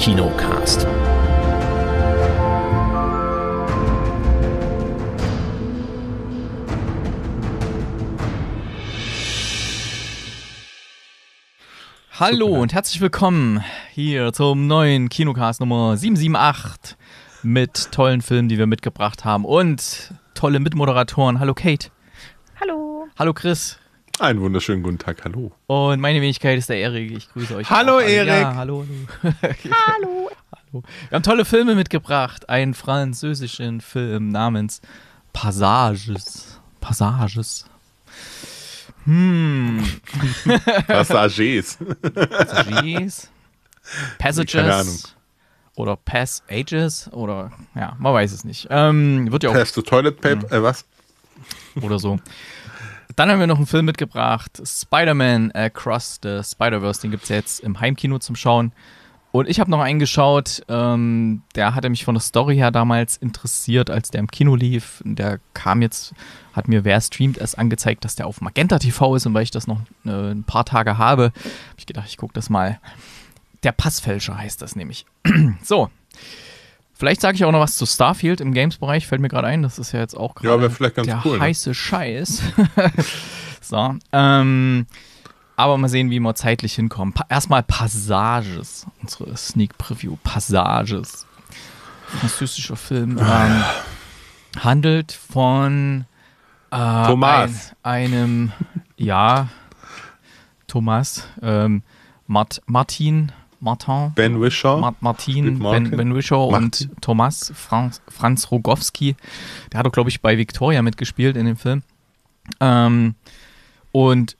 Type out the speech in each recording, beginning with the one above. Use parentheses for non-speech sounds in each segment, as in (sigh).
Kinocast. Hallo und herzlich willkommen hier zum neuen Kinocast Nummer 778 mit tollen Filmen, die wir mitgebracht haben und tolle Mitmoderatoren. Hallo Kate. Hallo. Hallo Chris. Einen wunderschönen guten Tag, hallo. Und meine Wenigkeit ist der Erik, ich grüße euch. Hallo Erik. Ja, hallo. Hallo. (laughs) (laughs) hallo. hallo. Wir haben tolle Filme mitgebracht, einen französischen Film namens Passages. Passages. Hm. (laughs) Passages. Passages. Passages. Keine Ahnung. Oder Passages. Oder, ja, man weiß es nicht. Ähm, wird ja auch. Pass to Toilet Paper, hm. äh, was? Oder so. Dann haben wir noch einen Film mitgebracht: Spider-Man Across the Spider-Verse. Den gibt es ja jetzt im Heimkino zum Schauen. Und ich habe noch einen geschaut, ähm, der hatte mich von der Story her damals interessiert, als der im Kino lief. Der kam jetzt, hat mir wer streamt erst angezeigt, dass der auf Magenta TV ist und weil ich das noch äh, ein paar Tage habe, habe ich gedacht, ich gucke das mal. Der Passfälscher heißt das nämlich. (clears throat) so. Vielleicht sage ich auch noch was zu Starfield im Games-Bereich, fällt mir gerade ein. Das ist ja jetzt auch gerade ja, der cool, ne? Scheiß. (laughs) so. Ähm, aber mal sehen, wie wir zeitlich hinkommen. Pa Erstmal Passages, unsere Sneak Preview. Passages. Französischer Film. Ah. Ähm, handelt von äh, Thomas. Ein, einem, ja, Thomas, ähm, Mart Martin Martin. Ben Wischer. Ma Martin, ben, ben, Wischer Martin. und Thomas Franz, Franz Rogowski. Der hat doch, glaube ich, bei Victoria mitgespielt in dem Film. Ähm, und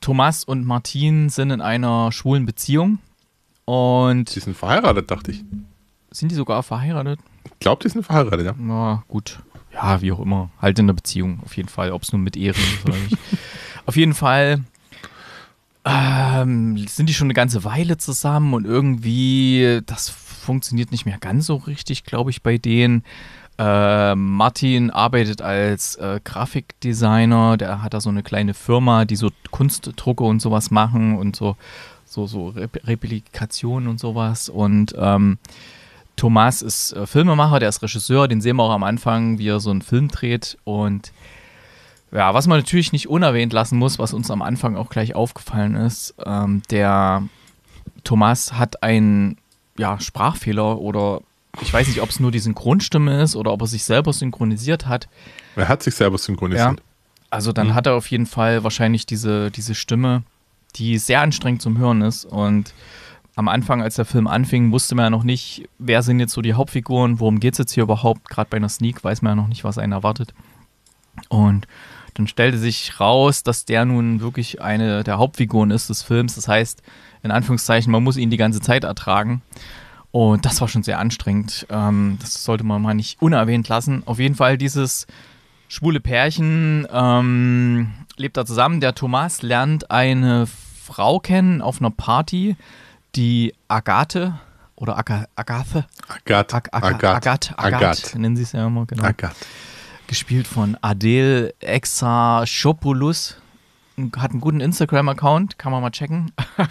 Thomas und Martin sind in einer schwulen Beziehung. Und. Sie sind verheiratet, dachte ich. Sind die sogar verheiratet? Ich glaube, die sind verheiratet, ja. Na, gut. Ja, wie auch immer. Halt in der Beziehung, auf jeden Fall. Ob es nun mit Ehren ist oder nicht. (laughs) Auf jeden Fall ähm, sind die schon eine ganze Weile zusammen und irgendwie, das funktioniert nicht mehr ganz so richtig, glaube ich, bei denen. Äh, Martin arbeitet als äh, Grafikdesigner, der hat da so eine kleine Firma, die so Kunstdrucke und sowas machen und so, so, so Replikationen und sowas. Und ähm, Thomas ist äh, Filmemacher, der ist Regisseur, den sehen wir auch am Anfang, wie er so einen Film dreht und ja, was man natürlich nicht unerwähnt lassen muss, was uns am Anfang auch gleich aufgefallen ist, ähm, der Thomas hat einen ja, Sprachfehler oder ich weiß nicht, ob es nur die Synchronstimme ist oder ob er sich selber synchronisiert hat. Er hat sich selber synchronisiert. Ja, also dann mhm. hat er auf jeden Fall wahrscheinlich diese, diese Stimme, die sehr anstrengend zum Hören ist. Und am Anfang, als der Film anfing, wusste man ja noch nicht, wer sind jetzt so die Hauptfiguren, worum geht es jetzt hier überhaupt. Gerade bei einer Sneak weiß man ja noch nicht, was einen erwartet. Und dann stellte sich raus, dass der nun wirklich eine der Hauptfiguren ist des Films. Das heißt, in Anführungszeichen, man muss ihn die ganze Zeit ertragen. Und das war schon sehr anstrengend. Ähm, das sollte man mal nicht unerwähnt lassen. Auf jeden Fall dieses schwule Pärchen ähm, lebt da zusammen. Der Thomas lernt eine Frau kennen auf einer Party, die Agathe oder Agathe. Agathe. Agathe. Agathe. Agathe. Agathe. Nennen sie es ja immer, genau. Agathe gespielt von Adele Exarchopoulos. Hat einen guten Instagram-Account, kann man mal checken. (laughs)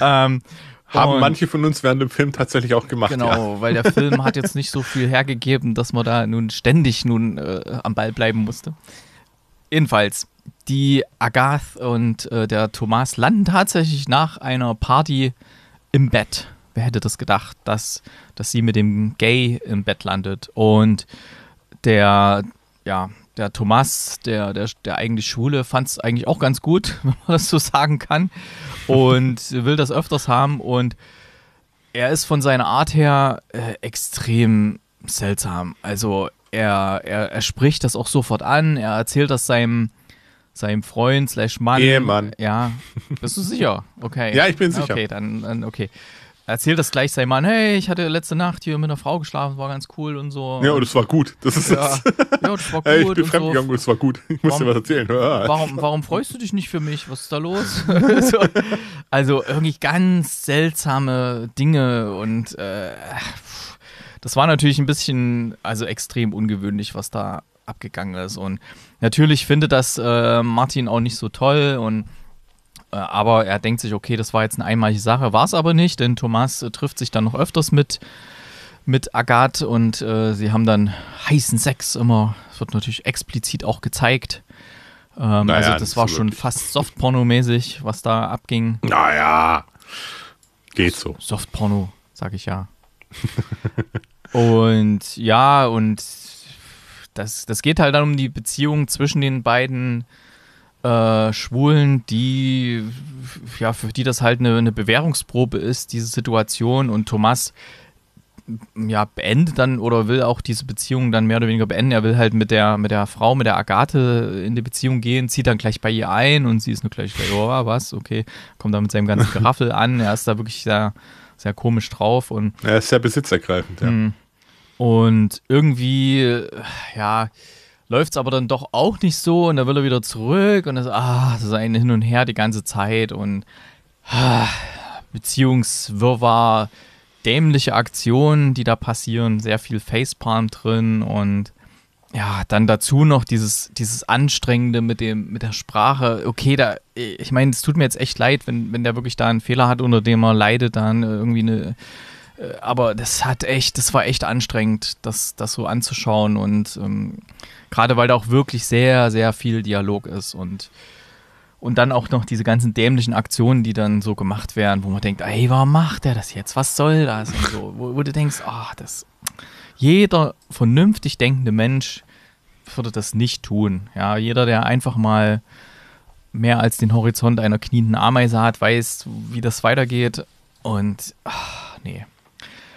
ähm, haben manche von uns während dem Film tatsächlich auch gemacht. Genau, ja. weil der Film hat jetzt nicht so (laughs) viel hergegeben, dass man da nun ständig nun äh, am Ball bleiben musste. Jedenfalls, die Agath und äh, der Thomas landen tatsächlich nach einer Party im Bett. Wer hätte das gedacht, dass, dass sie mit dem Gay im Bett landet? Und der, ja, der Thomas, der, der, der eigentlich Schwule, fand es eigentlich auch ganz gut, (laughs) wenn man das so sagen kann. Und (laughs) will das öfters haben. Und er ist von seiner Art her äh, extrem seltsam. Also er, er, er spricht das auch sofort an, er erzählt das seinem, seinem Freund slash Mann. Ehemann. Ja. Bist du sicher? Okay. ja, ich bin sicher. Okay, dann, dann okay erzählt das gleich seinem Mann, hey, ich hatte letzte Nacht hier mit einer Frau geschlafen, war ganz cool und so. Ja, und es war gut. Das ist ja. das. ja, (laughs) und es war gut. Hey, ich bin fremdgegangen und es so. war gut. Ich muss dir was erzählen. Ah. Warum, warum freust du dich nicht für mich? Was ist da los? (laughs) so, also, also irgendwie ganz seltsame Dinge und äh, das war natürlich ein bisschen, also extrem ungewöhnlich, was da abgegangen ist. Und natürlich findet das äh, Martin auch nicht so toll und äh, aber er denkt sich, okay, das war jetzt eine einmalige Sache, war es aber nicht, denn Thomas äh, trifft sich dann noch öfters mit, mit Agathe und äh, sie haben dann heißen Sex immer. Das wird natürlich explizit auch gezeigt. Ähm, naja, also das war schon wirklich. fast Softporno-mäßig, was da abging. Naja, geht so. Softporno, sag ich ja. (laughs) und ja, und das, das geht halt dann um die Beziehung zwischen den beiden äh, Schwulen, die, ja, für die das halt eine, eine Bewährungsprobe ist, diese Situation. Und Thomas ja, beendet dann oder will auch diese Beziehung dann mehr oder weniger beenden. Er will halt mit der, mit der Frau, mit der Agathe in die Beziehung gehen, zieht dann gleich bei ihr ein und sie ist nur gleich, oh, was, okay, kommt da mit seinem ganzen (laughs) Geraffel an. Er ist da wirklich sehr, sehr komisch drauf. Und, er ist sehr besitzergreifend, ja. Hm. Und irgendwie, ja, läuft es aber dann doch auch nicht so und dann will er wieder zurück und das, ah, das ist ein Hin und Her die ganze Zeit und ah, Beziehungswirrwarr, dämliche Aktionen, die da passieren, sehr viel Facepalm drin und ja, dann dazu noch dieses, dieses Anstrengende mit, dem, mit der Sprache. Okay, da, ich meine, es tut mir jetzt echt leid, wenn, wenn der wirklich da einen Fehler hat, unter dem er leidet, dann irgendwie eine äh, aber das hat echt, das war echt anstrengend, das, das so anzuschauen und ähm, gerade weil da auch wirklich sehr, sehr viel Dialog ist und und dann auch noch diese ganzen dämlichen Aktionen, die dann so gemacht werden, wo man denkt, ey, warum macht er das jetzt? Was soll das? Und so, wo, wo du denkst, ach, oh, das jeder vernünftig denkende Mensch würde das nicht tun. Ja, jeder, der einfach mal mehr als den Horizont einer knienden Ameise hat, weiß, wie das weitergeht. Und ach, nee.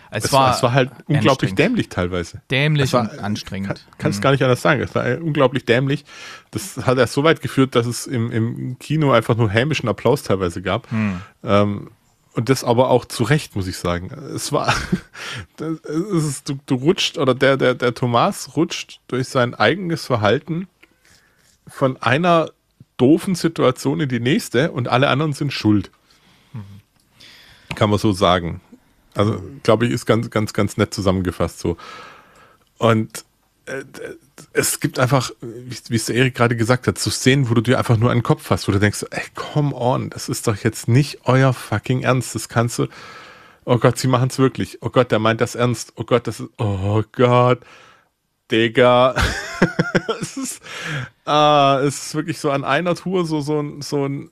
Es, es, war, es war halt unglaublich dämlich teilweise. Dämlich war, und anstrengend. Kann, kannst mhm. gar nicht anders sagen. Es war unglaublich dämlich. Das hat erst so weit geführt, dass es im, im Kino einfach nur hämischen Applaus teilweise gab. Mhm. Ähm, und das aber auch zu Recht, muss ich sagen. Es war, (laughs) das ist, du, du rutscht, oder der, der, der Thomas rutscht durch sein eigenes Verhalten von einer doofen Situation in die nächste und alle anderen sind schuld. Mhm. Kann man so sagen. Also, glaube ich, ist ganz, ganz, ganz nett zusammengefasst so. Und äh, es gibt einfach, wie es der Erik gerade gesagt hat, so Szenen, wo du dir einfach nur einen Kopf hast, wo du denkst, ey, come on, das ist doch jetzt nicht euer fucking Ernst. Das kannst du, oh Gott, sie machen es wirklich. Oh Gott, der meint das ernst. Oh Gott, das ist, oh Gott, Digga. (laughs) es, ist, ah, es ist wirklich so an einer Tour so, so, ein, so ein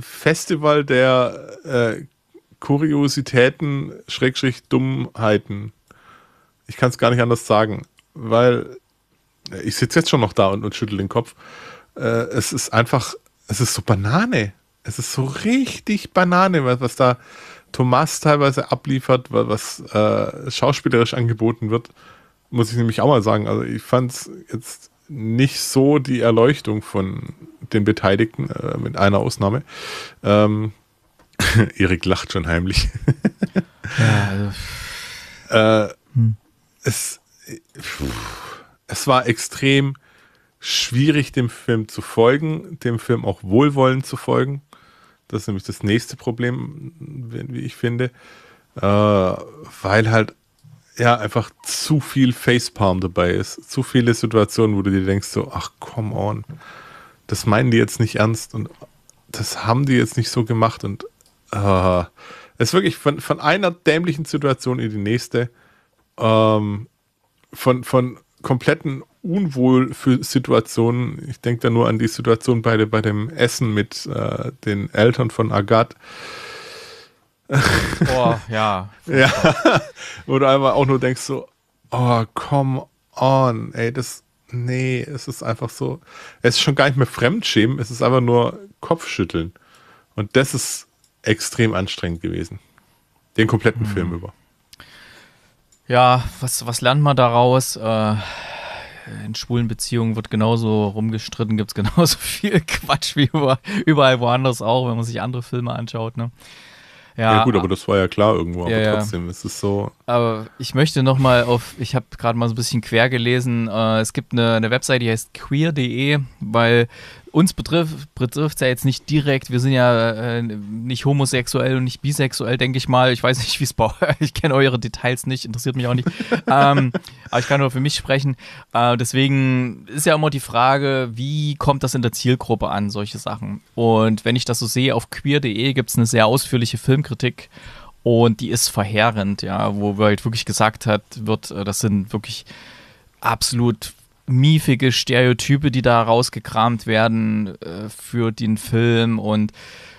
Festival der äh, Kuriositäten, Schrägstrich Dummheiten. Ich kann es gar nicht anders sagen, weil ich sitze jetzt schon noch da und, und schüttel den Kopf. Äh, es ist einfach, es ist so Banane. Es ist so richtig Banane, was, was da Thomas teilweise abliefert, was äh, schauspielerisch angeboten wird, muss ich nämlich auch mal sagen. Also ich fand es jetzt nicht so die Erleuchtung von den Beteiligten, äh, mit einer Ausnahme. Ähm, (laughs) Erik lacht schon heimlich. ja, also. (laughs) äh, hm. es, es war extrem schwierig, dem Film zu folgen, dem Film auch wohlwollend zu folgen. Das ist nämlich das nächste Problem, wie ich finde. Äh, weil halt ja einfach zu viel Facepalm dabei ist. Zu viele Situationen, wo du dir denkst, so, ach come on, das meinen die jetzt nicht ernst und das haben die jetzt nicht so gemacht und äh, ist wirklich von, von einer dämlichen Situation in die nächste, ähm, von, von kompletten Unwohl für Situationen. Ich denke da nur an die Situation bei, bei dem Essen mit äh, den Eltern von Agathe. Boah, (laughs) ja. ja. Wo du einmal auch nur denkst so, oh, come on, ey, das, nee, es ist einfach so, es ist schon gar nicht mehr Fremdschämen, es ist einfach nur Kopfschütteln. Und das ist extrem anstrengend gewesen. Den kompletten hm. Film mhm. über. Ja, was, was lernt man daraus? Äh, in schwulen Beziehungen wird genauso rumgestritten, gibt es (laughs) genauso viel Quatsch wie über, überall woanders auch, wenn man sich andere Filme anschaut. Ne? Ja, ja, gut, aber äh, das war ja klar irgendwo, aber ja, trotzdem, es ist so. Aber ich möchte nochmal auf, ich habe gerade mal so ein bisschen quer gelesen, äh, es gibt eine, eine Webseite, die heißt queer.de, weil uns betrifft, betrifft es ja jetzt nicht direkt. Wir sind ja äh, nicht homosexuell und nicht bisexuell, denke ich mal. Ich weiß nicht, wie es bei (laughs) Ich kenne eure Details nicht, interessiert mich auch nicht. (laughs) ähm, aber ich kann nur für mich sprechen. Äh, deswegen ist ja immer die Frage, wie kommt das in der Zielgruppe an, solche Sachen? Und wenn ich das so sehe, auf queer.de gibt es eine sehr ausführliche Filmkritik. Und die ist verheerend, ja, wo halt wirklich gesagt hat, wird, äh, das sind wirklich absolut miefige Stereotype, die da rausgekramt werden äh, für den Film und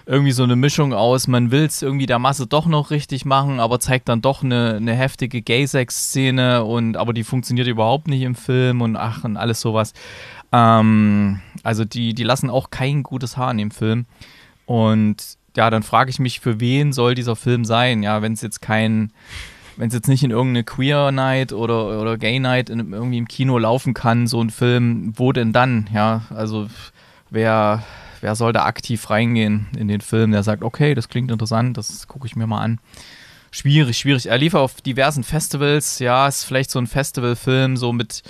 irgendwie so eine Mischung aus, man will es irgendwie der Masse doch noch richtig machen, aber zeigt dann doch eine, eine heftige Gay-Sex-Szene und aber die funktioniert überhaupt nicht im Film und ach und alles sowas. Ähm, also die, die lassen auch kein gutes Haar in dem Film. Und ja, dann frage ich mich, für wen soll dieser Film sein? Ja, wenn es jetzt kein wenn es jetzt nicht in irgendeine Queer Night oder, oder Gay Night in, irgendwie im Kino laufen kann, so ein Film, wo denn dann? Ja, also wer, wer soll da aktiv reingehen in den Film, der sagt, okay, das klingt interessant, das gucke ich mir mal an. Schwierig, schwierig. Er lief auf diversen Festivals, ja, ist vielleicht so ein Festivalfilm, so mit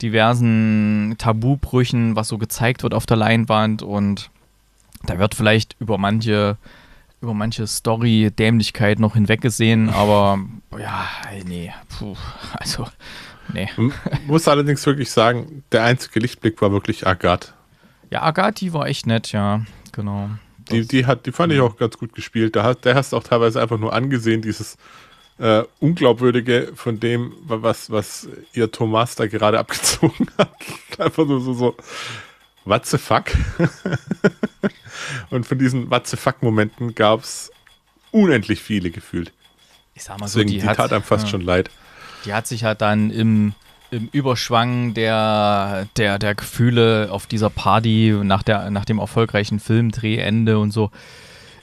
diversen Tabubrüchen, was so gezeigt wird auf der Leinwand und da wird vielleicht über manche über manche Story-Dämlichkeit noch hinweggesehen, (laughs) aber ja, nee, puh, also, nee. Muss allerdings wirklich sagen, der einzige Lichtblick war wirklich Agathe. Ja, Agathe, die war echt nett, ja, genau. Die, die, hat, die fand ich mhm. auch ganz gut gespielt. Da hat, der hast du auch teilweise einfach nur angesehen, dieses äh, Unglaubwürdige von dem, was, was ihr Thomas da gerade (laughs) abgezogen hat. einfach nur so, so, what the fuck? (laughs) Und von diesen What the fuck-Momenten gab es unendlich viele gefühlt. Ich sag mal Deswegen, so, die, die hat, tat einem fast ja, schon leid. Die hat sich halt dann im, im Überschwang der, der, der Gefühle auf dieser Party nach, der, nach dem erfolgreichen Filmdrehende und so,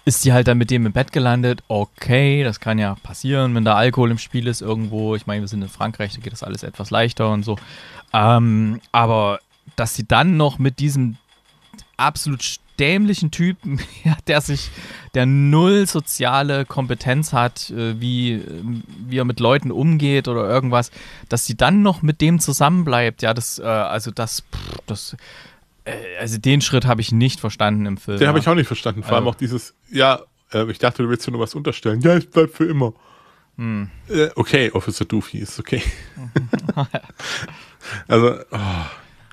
ist die halt dann mit dem im Bett gelandet. Okay, das kann ja passieren, wenn da Alkohol im Spiel ist irgendwo. Ich meine, wir sind in Frankreich, da geht das alles etwas leichter und so. Ähm, aber dass sie dann noch mit diesem absolut dämlichen Typen, (laughs) der sich, der null soziale Kompetenz hat, äh, wie, wie er mit Leuten umgeht oder irgendwas, dass sie dann noch mit dem zusammenbleibt, ja, das, äh, also das, das, äh, also den Schritt habe ich nicht verstanden im Film. Den habe ich auch nicht verstanden, vor allem also auch dieses, ja, ich dachte, du willst mir nur was unterstellen. Ja, ich bleib für immer. Hm. okay, Officer Doofy ist okay. (laughs) also, oh,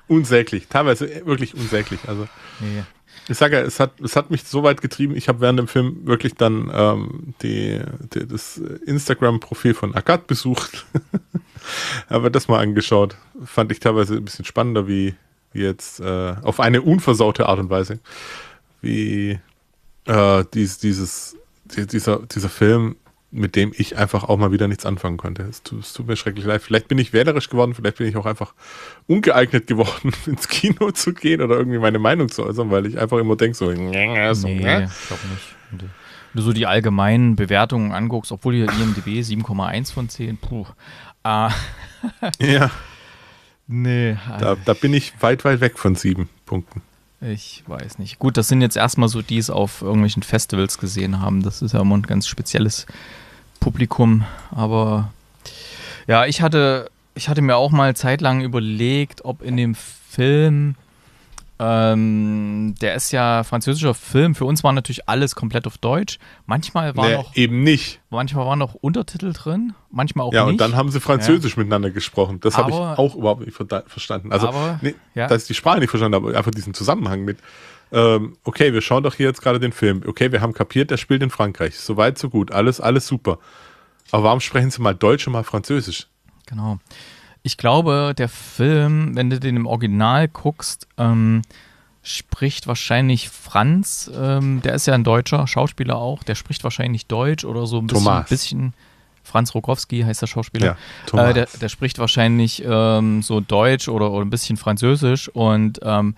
unsäglich, teilweise wirklich unsäglich. Also. Nee. Ich sage ja, es hat, es hat mich so weit getrieben, ich habe während dem Film wirklich dann ähm, die, die, das Instagram-Profil von Agat besucht. (laughs) Aber das mal angeschaut. Fand ich teilweise ein bisschen spannender, wie, wie jetzt äh, auf eine unversaute Art und Weise, wie äh, dies, dieses, die, dieser, dieser Film mit dem ich einfach auch mal wieder nichts anfangen konnte. Es tut, es tut, mir schrecklich leid. Vielleicht bin ich wählerisch geworden, vielleicht bin ich auch einfach ungeeignet geworden, (laughs) ins Kino zu gehen oder irgendwie meine Meinung zu äußern, weil ich einfach immer denke, so, nee, so nee, ich glaube nicht. Äh, wenn du so die allgemeinen Bewertungen anguckst, obwohl hier IMDB 7,1 (laughs) von 10, puh. Ah. ja. (laughs) Nee. Da, äh, da bin ich weit, weit weg von sieben Punkten. Ich weiß nicht. Gut, das sind jetzt erstmal so, die es auf irgendwelchen Festivals gesehen haben. Das ist ja immer ein ganz spezielles Publikum. Aber ja, ich hatte, ich hatte mir auch mal zeitlang überlegt, ob in dem Film ähm, der ist ja französischer Film. Für uns war natürlich alles komplett auf Deutsch. Manchmal war nee, noch eben nicht. Manchmal waren noch Untertitel drin, manchmal auch ja, nicht. Ja, und dann haben sie Französisch ja. miteinander gesprochen. Das habe ich auch überhaupt nicht verstanden. Also, aber, nee, ja. dass ich die Sprache nicht verstanden aber einfach diesen Zusammenhang mit. Ähm, okay, wir schauen doch hier jetzt gerade den Film. Okay, wir haben kapiert, der spielt in Frankreich. So weit, so gut, alles, alles super. Aber warum sprechen sie mal Deutsch und mal Französisch? Genau ich glaube, der Film, wenn du den im Original guckst, ähm, spricht wahrscheinlich Franz, ähm, der ist ja ein deutscher Schauspieler auch, der spricht wahrscheinlich Deutsch oder so ein bisschen, Thomas. bisschen Franz Rokowski heißt der Schauspieler, ja, äh, der, der, spricht wahrscheinlich ähm, so Deutsch oder, oder ein bisschen Französisch und ähm,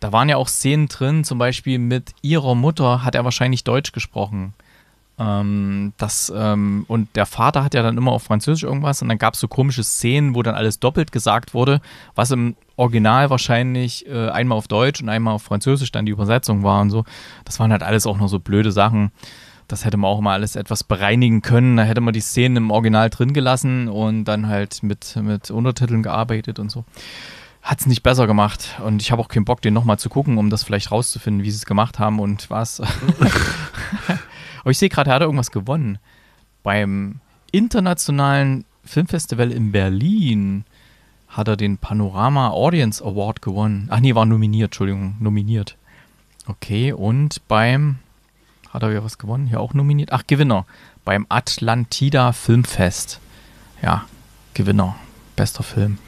da waren ja auch Szenen drin, zum Beispiel mit ihrer Mutter hat er wahrscheinlich Deutsch gesprochen. Ähm, das, ähm, und der Vater hat ja dann immer auf Französisch irgendwas und dann gab es so komische Szenen, wo dann alles doppelt gesagt wurde, was im Original wahrscheinlich äh, einmal auf Deutsch und einmal auf Französisch dann die Übersetzung war und so. Das waren halt alles auch nur so blöde Sachen. Das hätte man auch mal alles etwas bereinigen können. Da hätte man die Szenen im Original drin gelassen und dann halt mit, mit Untertiteln gearbeitet und so hat es nicht besser gemacht. Und ich habe auch keinen Bock, den nochmal zu gucken, um das vielleicht rauszufinden, wie sie es gemacht haben und was. (laughs) Aber ich sehe gerade, er hat irgendwas gewonnen. Beim internationalen Filmfestival in Berlin hat er den Panorama Audience Award gewonnen. Ach nee, war nominiert, Entschuldigung, nominiert. Okay, und beim hat er ja was gewonnen, hier auch nominiert. Ach, Gewinner beim Atlantida Filmfest. Ja, Gewinner, bester Film.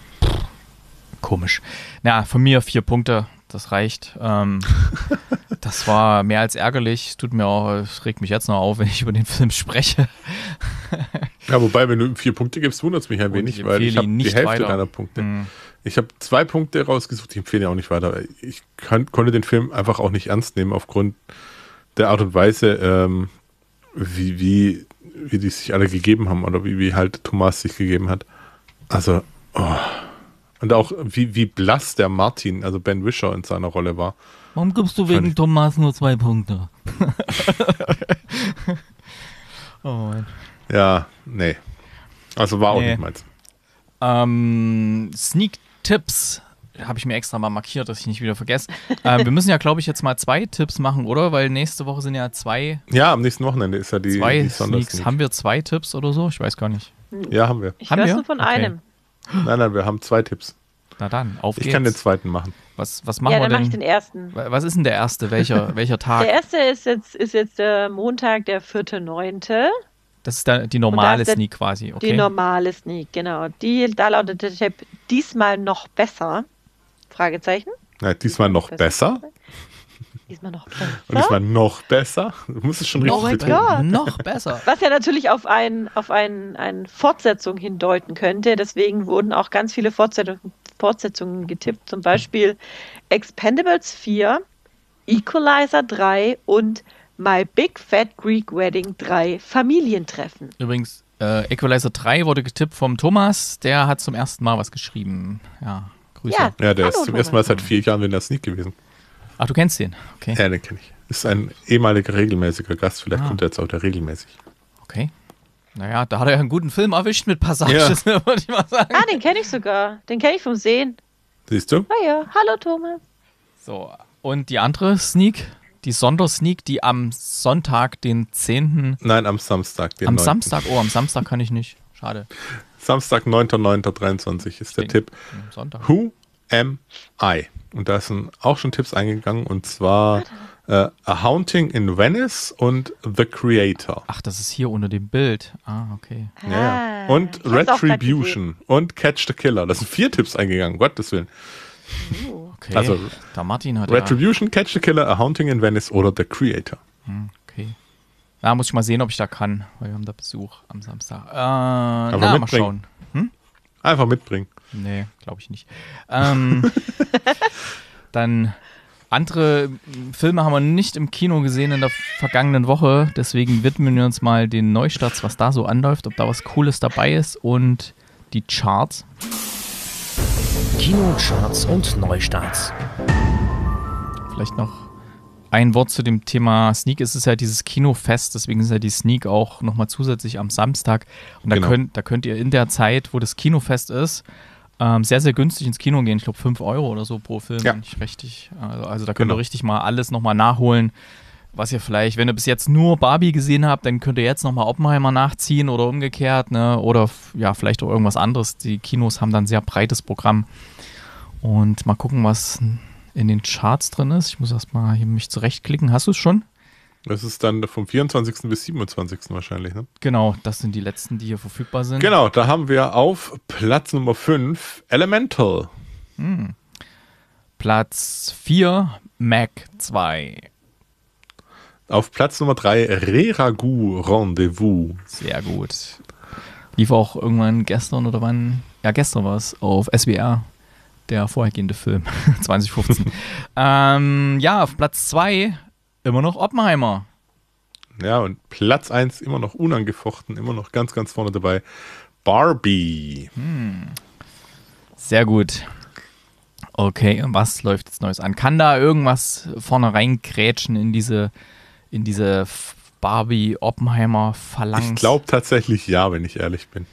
komisch. Na, von mir vier Punkte das reicht. Ähm, (laughs) das war mehr als ärgerlich. Es tut mir auch, es regt mich jetzt noch auf, wenn ich über den Film spreche. ja, wobei, wenn du vier Punkte gibst, wundert es mich ein wenig, weil ich habe die Hälfte weiter. deiner Punkte. Mhm. Ich habe zwei Punkte rausgesucht, ich empfehle auch nicht weiter. Ich kann, konnte den Film einfach auch nicht ernst nehmen, aufgrund der Art und Weise, ähm, wie, wie, wie die sich alle gegeben haben oder wie, wie halt Thomas sich gegeben hat. Also, oh. Und auch wie, wie blass der Martin, also Ben Wisher in seiner Rolle war. Warum gibst du wegen Thomas nur zwei Punkte? (laughs) oh Mann. Ja, nee. Also war auch nee. nicht meins. Ähm, Sneak Tipps habe ich mir extra mal markiert, dass ich nicht wieder vergesse. äh, wir müssen ja, glaube ich, jetzt mal zwei Tipps machen, oder? Weil nächste Woche sind ja zwei. Ja, am nächsten Wochenende ist ja die. Zwei die Sneaks. Haben wir zwei Tipps oder so? Ich weiß gar nicht. Ja, haben wir. Ich haben weiß wir? nur von okay. einem. Nein, nein, wir haben zwei Tipps. Na dann, auf geht's. Ich kann den zweiten machen. Was, was machen ja, dann wir denn? mache ich den ersten. Was ist denn der erste? Welcher, (laughs) welcher Tag? Der erste ist jetzt, ist jetzt der äh, Montag, der 4.9. Das ist dann die normale da Sneak quasi, okay? Die normale Sneak, genau. Die, da lautet der Tipp, diesmal noch besser? Fragezeichen. Na, diesmal noch besser? Diesmal noch besser. Und diesmal noch besser. Du musst es schon richtig oh betonen. Noch besser. Was ja natürlich auf, ein, auf ein, eine Fortsetzung hindeuten könnte. Deswegen wurden auch ganz viele Fortsetzungen, Fortsetzungen getippt. Zum Beispiel Expendables 4, Equalizer 3 und My Big Fat Greek Wedding 3 Familientreffen. Übrigens, äh, Equalizer 3 wurde getippt vom Thomas. Der hat zum ersten Mal was geschrieben. Ja, Grüße. Ja, ja der ist zum Thomas. ersten Mal seit vier Jahren in der Sneak gewesen. Ach, du kennst den? Okay. Ja, den kenne ich. Ist ein ehemaliger regelmäßiger Gast, vielleicht ah. kommt er jetzt auch der regelmäßig. Okay. Naja, da hat er ja einen guten Film erwischt mit Passages, ja. (laughs) würde ich mal sagen. Ah, den kenne ich sogar. Den kenne ich vom Sehen. Siehst du? Ah ja, hallo Thomas. So, und die andere Sneak, die Sondersneak, die am Sonntag, den 10. Nein, am Samstag, den Am 9. Samstag, oh, am Samstag kann ich nicht. Schade. Samstag, 9.9.23 ist der Ding. Tipp. Sonntag. Who am I? Und da sind auch schon Tipps eingegangen und zwar ah, äh, A Haunting in Venice und The Creator. Ach, das ist hier unter dem Bild. Ah, okay. Ah, Und Retribution und Catch the Killer. Das sind vier Tipps eingegangen, Gottes Willen. Oh. okay. Also, da Martin hat Retribution, ja. Catch the Killer, A Haunting in Venice oder The Creator. Hm, okay. Da muss ich mal sehen, ob ich da kann, weil wir haben da Besuch am Samstag. Äh, na, mal schauen. Hm? Einfach mitbringen. Nee, glaube ich nicht. Ähm, (laughs) dann andere Filme haben wir nicht im Kino gesehen in der vergangenen Woche. Deswegen widmen wir uns mal den Neustarts, was da so anläuft, ob da was Cooles dabei ist und die Charts. Kinocharts und Neustarts. Vielleicht noch ein Wort zu dem Thema Sneak. Es ist ja dieses Kinofest, deswegen ist ja die Sneak auch nochmal zusätzlich am Samstag. Und da, genau. könnt, da könnt ihr in der Zeit, wo das Kinofest ist, ähm, sehr, sehr günstig ins Kino gehen. Ich glaube, 5 Euro oder so pro Film. Ja. Nicht richtig. Also, also da könnt genau. ihr richtig mal alles nochmal nachholen, was ihr vielleicht, wenn ihr bis jetzt nur Barbie gesehen habt, dann könnt ihr jetzt nochmal Oppenheimer nachziehen oder umgekehrt. Ne? Oder ja, vielleicht auch irgendwas anderes. Die Kinos haben dann ein sehr breites Programm. Und mal gucken, was in den Charts drin ist. Ich muss erstmal hier mich zurechtklicken. Hast du es schon? Das ist dann vom 24. bis 27. wahrscheinlich, ne? Genau, das sind die letzten, die hier verfügbar sind. Genau, da haben wir auf Platz Nummer 5 Elemental. Hm. Platz 4 Mac 2. Auf Platz Nummer 3 Reragu Rendezvous. Sehr gut. Lief auch irgendwann gestern oder wann? Ja, gestern war es auf SWR, der vorhergehende Film, 2015. (laughs) (laughs) ähm, ja, auf Platz 2 immer noch Oppenheimer. Ja, und Platz 1 immer noch unangefochten, immer noch ganz, ganz vorne dabei. Barbie. Hm. Sehr gut. Okay, und was läuft jetzt Neues an? Kann da irgendwas vorne reingrätschen in diese, in diese Barbie Oppenheimer Phalanx? Ich glaube tatsächlich ja, wenn ich ehrlich bin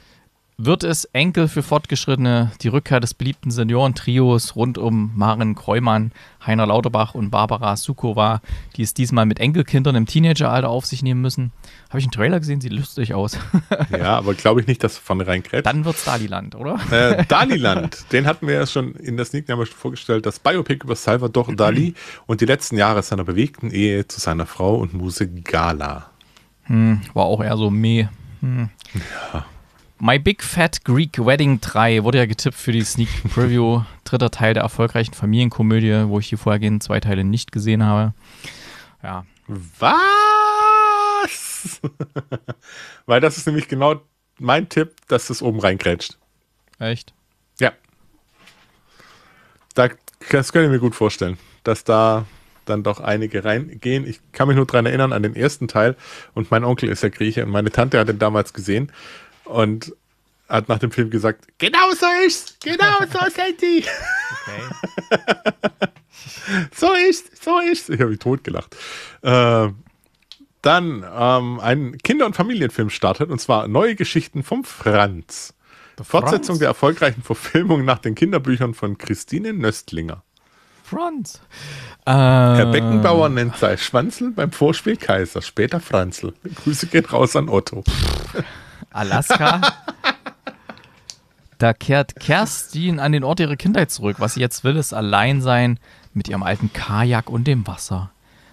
wird es Enkel für Fortgeschrittene, die Rückkehr des beliebten Seniorentrios rund um Maren Kreumann, Heiner Lauterbach und Barbara Sukowa, die es diesmal mit Enkelkindern im Teenageralter auf sich nehmen müssen. Habe ich einen Trailer gesehen, sieht lustig aus. (laughs) ja, aber glaube ich nicht, dass vorne reinkrätscht. Dann wird es Daliland, oder? Äh, Daliland, den hatten wir ja schon in der Sneakname vorgestellt, das Biopic über Salvador Dali (clears throat) und die letzten Jahre seiner bewegten Ehe zu seiner Frau und Muse Gala. Hm, war auch eher so meh. Hm. Ja. My Big Fat Greek Wedding 3 wurde ja getippt für die Sneak Preview, (laughs) dritter Teil der erfolgreichen Familienkomödie, wo ich hier vorhergehend zwei Teile nicht gesehen habe. Ja. Was? (laughs) Weil das ist nämlich genau mein Tipp, dass das oben reingrätscht. Echt? Ja. Da, das könnte ich mir gut vorstellen, dass da dann doch einige reingehen. Ich kann mich nur daran erinnern, an den ersten Teil. Und mein Onkel ist ja Grieche und meine Tante hat den damals gesehen. Und hat nach dem Film gesagt, genau so ist's, genau so sind (laughs) die. Okay. (laughs) so ist, so ist. Ich habe mich totgelacht. Äh, dann ähm, ein Kinder- und Familienfilm startet, und zwar Neue Geschichten vom Franz. Der Fortsetzung Franz? der erfolgreichen Verfilmung nach den Kinderbüchern von Christine Nöstlinger. Franz. Herr äh, Beckenbauer nennt sein Schwanzel beim Vorspiel Kaiser, später Franzl. Grüße gehen raus an Otto. (laughs) Alaska. da kehrt Kerstin an den Ort ihrer Kindheit zurück. Was sie jetzt will, ist allein sein mit ihrem alten Kajak und dem Wasser.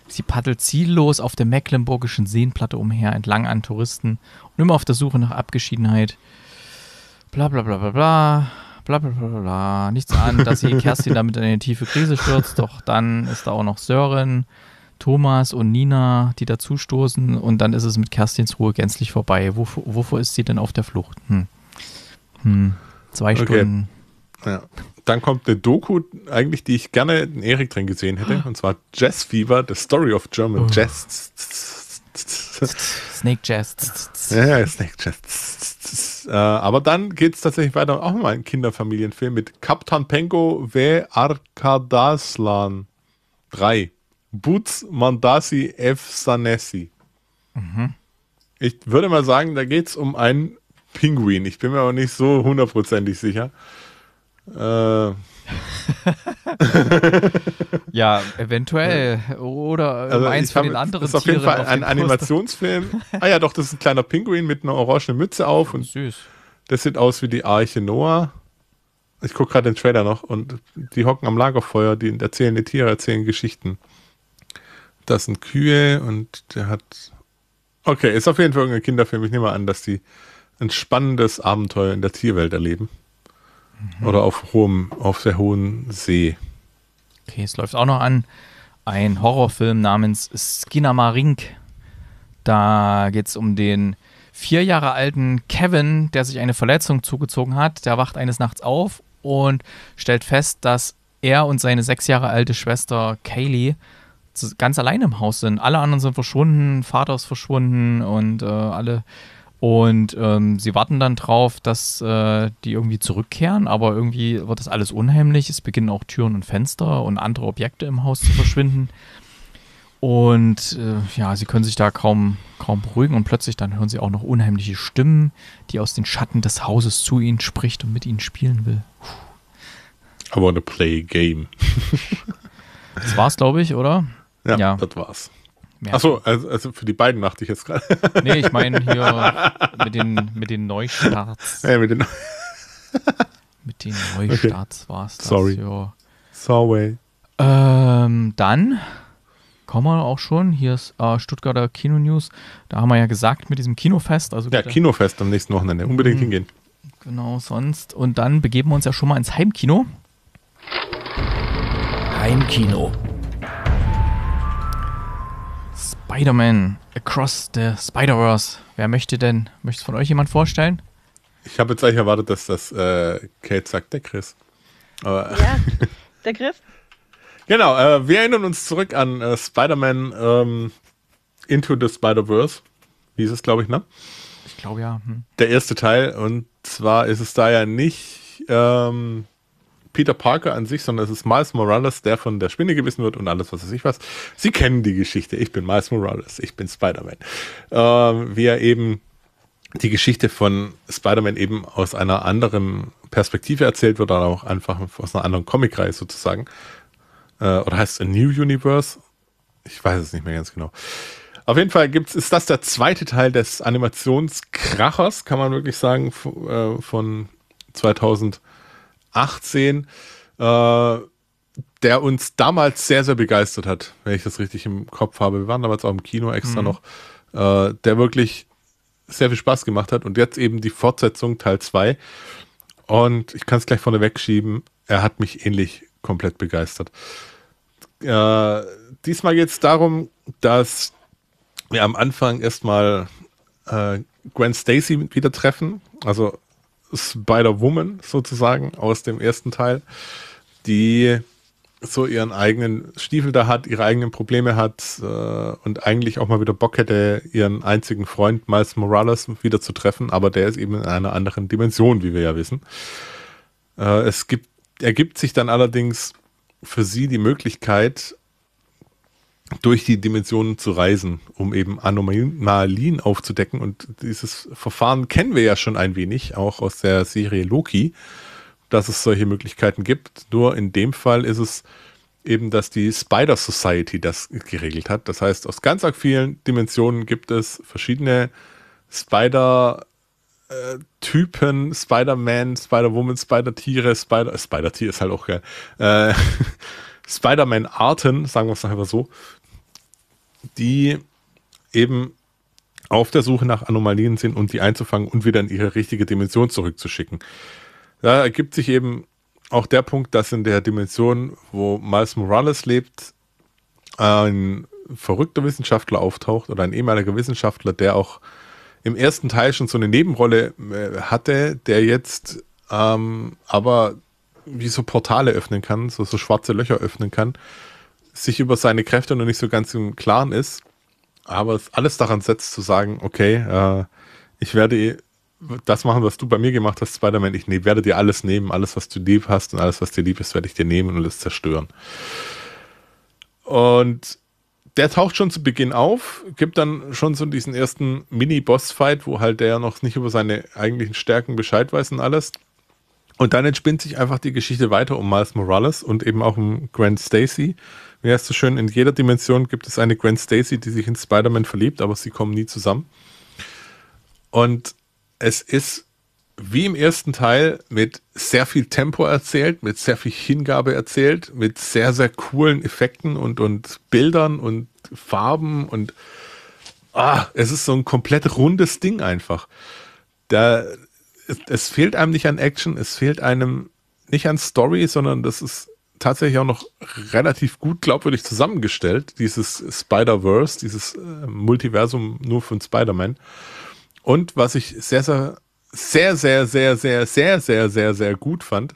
Sie paddelt ziellos auf der mecklenburgischen Seenplatte umher, entlang an Touristen und immer auf der Suche nach Abgeschiedenheit. Bla bla bla bla bla. Bla, bla, bla, bla. Nichts an, dass sie Kerstin damit in eine tiefe Krise stürzt, doch dann ist da auch noch Sören. Thomas und Nina, die dazustoßen und dann ist es mit Kerstins Ruhe gänzlich vorbei. Wovor, wovor ist sie denn auf der Flucht? Hm. Hm. Zwei okay. Stunden. Ja. Dann kommt eine Doku, eigentlich, die ich gerne in Erik drin gesehen hätte, und zwar Jazz Fever, The Story of German oh. Jazz. Snake Jazz. Ja, Snake Jazz. Äh, aber dann geht es tatsächlich weiter, auch mal ein Kinderfamilienfilm mit Captain Pengo V. Arkadaslan 3. Boots Mandasi F. Sanesi. Mhm. Ich würde mal sagen, da geht es um einen Pinguin. Ich bin mir aber nicht so hundertprozentig sicher. Äh. (laughs) (laughs) ja, eventuell. Oder äh, also eins von den anderen. Das ist auf jeden Fall ein Animationsfilm. ah ja, doch, das ist ein kleiner Pinguin mit einer orangen Mütze auf. Und Süß. Das sieht aus wie die Arche Noah. Ich gucke gerade den Trailer noch und die hocken am Lagerfeuer, die erzählen die Tiere, erzählen Geschichten das sind Kühe und der hat. Okay, ist auf jeden Fall irgendein Kinderfilm. Ich nehme an, dass die ein spannendes Abenteuer in der Tierwelt erleben. Mhm. Oder auf hohem, auf sehr hohen See. Okay, es läuft auch noch an. Ein Horrorfilm namens Skinamarink. Da geht es um den vier Jahre alten Kevin, der sich eine Verletzung zugezogen hat. Der wacht eines Nachts auf und stellt fest, dass er und seine sechs Jahre alte Schwester Kaylee ganz allein im Haus sind. Alle anderen sind verschwunden, Vater ist verschwunden und äh, alle. Und ähm, sie warten dann drauf, dass äh, die irgendwie zurückkehren, aber irgendwie wird das alles unheimlich. Es beginnen auch Türen und Fenster und andere Objekte im Haus zu verschwinden. Und äh, ja, sie können sich da kaum, kaum beruhigen und plötzlich dann hören sie auch noch unheimliche Stimmen, die aus den Schatten des Hauses zu ihnen spricht und mit ihnen spielen will. Puh. I wanna play a game. (laughs) das war's, glaube ich, oder? Ja, ja. das war's. Achso, also, also, für die beiden dachte ich jetzt gerade. (laughs) nee, ich meine hier (laughs) mit den, mit den Neustarts. Ja, mit den, (laughs) mit den Neustarts okay. war's das. Sorry. Ja. Sorry. Ähm, dann kommen wir auch schon. Hier ist äh, Stuttgarter Kino News. Da haben wir ja gesagt mit diesem Kinofest. Also ja, Kinofest am nächsten Wochenende. Unbedingt hm. hingehen. Genau, sonst. Und dann begeben wir uns ja schon mal ins Heimkino. Heimkino. Spider-Man Across the Spider-Verse. Wer möchte denn? Möchte von euch jemand vorstellen? Ich habe jetzt eigentlich erwartet, dass das äh, Kate sagt, der Chris. Aber ja, der Chris. (laughs) genau, äh, wir erinnern uns zurück an äh, Spider-Man ähm, Into the Spider-Verse. Wie ist es, glaube ich, ne? Ich glaube ja. Hm. Der erste Teil. Und zwar ist es da ja nicht ähm, Peter Parker an sich, sondern es ist Miles Morales, der von der Spinne gewissen wird und alles, was weiß ich was. Sie kennen die Geschichte. Ich bin Miles Morales, ich bin Spider-Man. Ähm, wie er eben die Geschichte von Spider-Man eben aus einer anderen Perspektive erzählt wird oder auch einfach aus einer anderen Comicreihe sozusagen. Äh, oder heißt es A New Universe? Ich weiß es nicht mehr ganz genau. Auf jeden Fall gibt's, ist das der zweite Teil des Animationskrachers, kann man wirklich sagen, äh, von 2000. 18, äh, der uns damals sehr, sehr begeistert hat, wenn ich das richtig im Kopf habe. Wir waren damals auch im Kino extra mhm. noch, äh, der wirklich sehr viel Spaß gemacht hat und jetzt eben die Fortsetzung Teil 2. Und ich kann es gleich vorne wegschieben, er hat mich ähnlich komplett begeistert. Äh, diesmal geht es darum, dass wir am Anfang erstmal äh, Gwen Stacy wieder treffen, also Spider-Woman sozusagen aus dem ersten Teil, die so ihren eigenen Stiefel da hat, ihre eigenen Probleme hat äh, und eigentlich auch mal wieder Bock hätte, ihren einzigen Freund Miles Morales wieder zu treffen, aber der ist eben in einer anderen Dimension, wie wir ja wissen. Äh, es gibt, ergibt sich dann allerdings für sie die Möglichkeit, durch die Dimensionen zu reisen, um eben Anomalien aufzudecken. Und dieses Verfahren kennen wir ja schon ein wenig, auch aus der Serie Loki, dass es solche Möglichkeiten gibt. Nur in dem Fall ist es eben, dass die Spider Society das geregelt hat. Das heißt, aus ganz vielen Dimensionen gibt es verschiedene Spider- äh, Typen, Spider-Man, Spider-Woman, Spider-Tiere, Spider, Spider-Tier ist halt auch geil, äh, (laughs) Spider-Man-Arten, sagen wir es einfach so, die eben auf der Suche nach Anomalien sind und die einzufangen und wieder in ihre richtige Dimension zurückzuschicken. Da ergibt sich eben auch der Punkt, dass in der Dimension, wo Miles Morales lebt, ein verrückter Wissenschaftler auftaucht oder ein ehemaliger Wissenschaftler, der auch im ersten Teil schon so eine Nebenrolle äh, hatte, der jetzt ähm, aber wie so Portale öffnen kann, so, so schwarze Löcher öffnen kann sich über seine Kräfte noch nicht so ganz im Klaren ist, aber es alles daran setzt zu sagen, okay, äh, ich werde das machen, was du bei mir gemacht hast, Spider-Man, ich ne werde dir alles nehmen, alles, was du lieb hast und alles, was dir lieb ist, werde ich dir nehmen und es zerstören. Und der taucht schon zu Beginn auf, gibt dann schon so diesen ersten Mini-Boss-Fight, wo halt der noch nicht über seine eigentlichen Stärken Bescheid weiß und alles. Und dann entspinnt sich einfach die Geschichte weiter um Miles Morales und eben auch um Grant Stacy, wie heißt so schön, in jeder Dimension gibt es eine Gwen Stacy, die sich in Spider-Man verliebt, aber sie kommen nie zusammen. Und es ist wie im ersten Teil mit sehr viel Tempo erzählt, mit sehr viel Hingabe erzählt, mit sehr, sehr coolen Effekten und, und Bildern und Farben und ah, es ist so ein komplett rundes Ding einfach. Da, es, es fehlt einem nicht an Action, es fehlt einem nicht an Story, sondern das ist tatsächlich auch noch relativ gut glaubwürdig zusammengestellt, dieses Spider-Verse, dieses äh, Multiversum nur von Spider-Man. Und was ich sehr, sehr, sehr, sehr, sehr, sehr, sehr, sehr, sehr, sehr gut fand,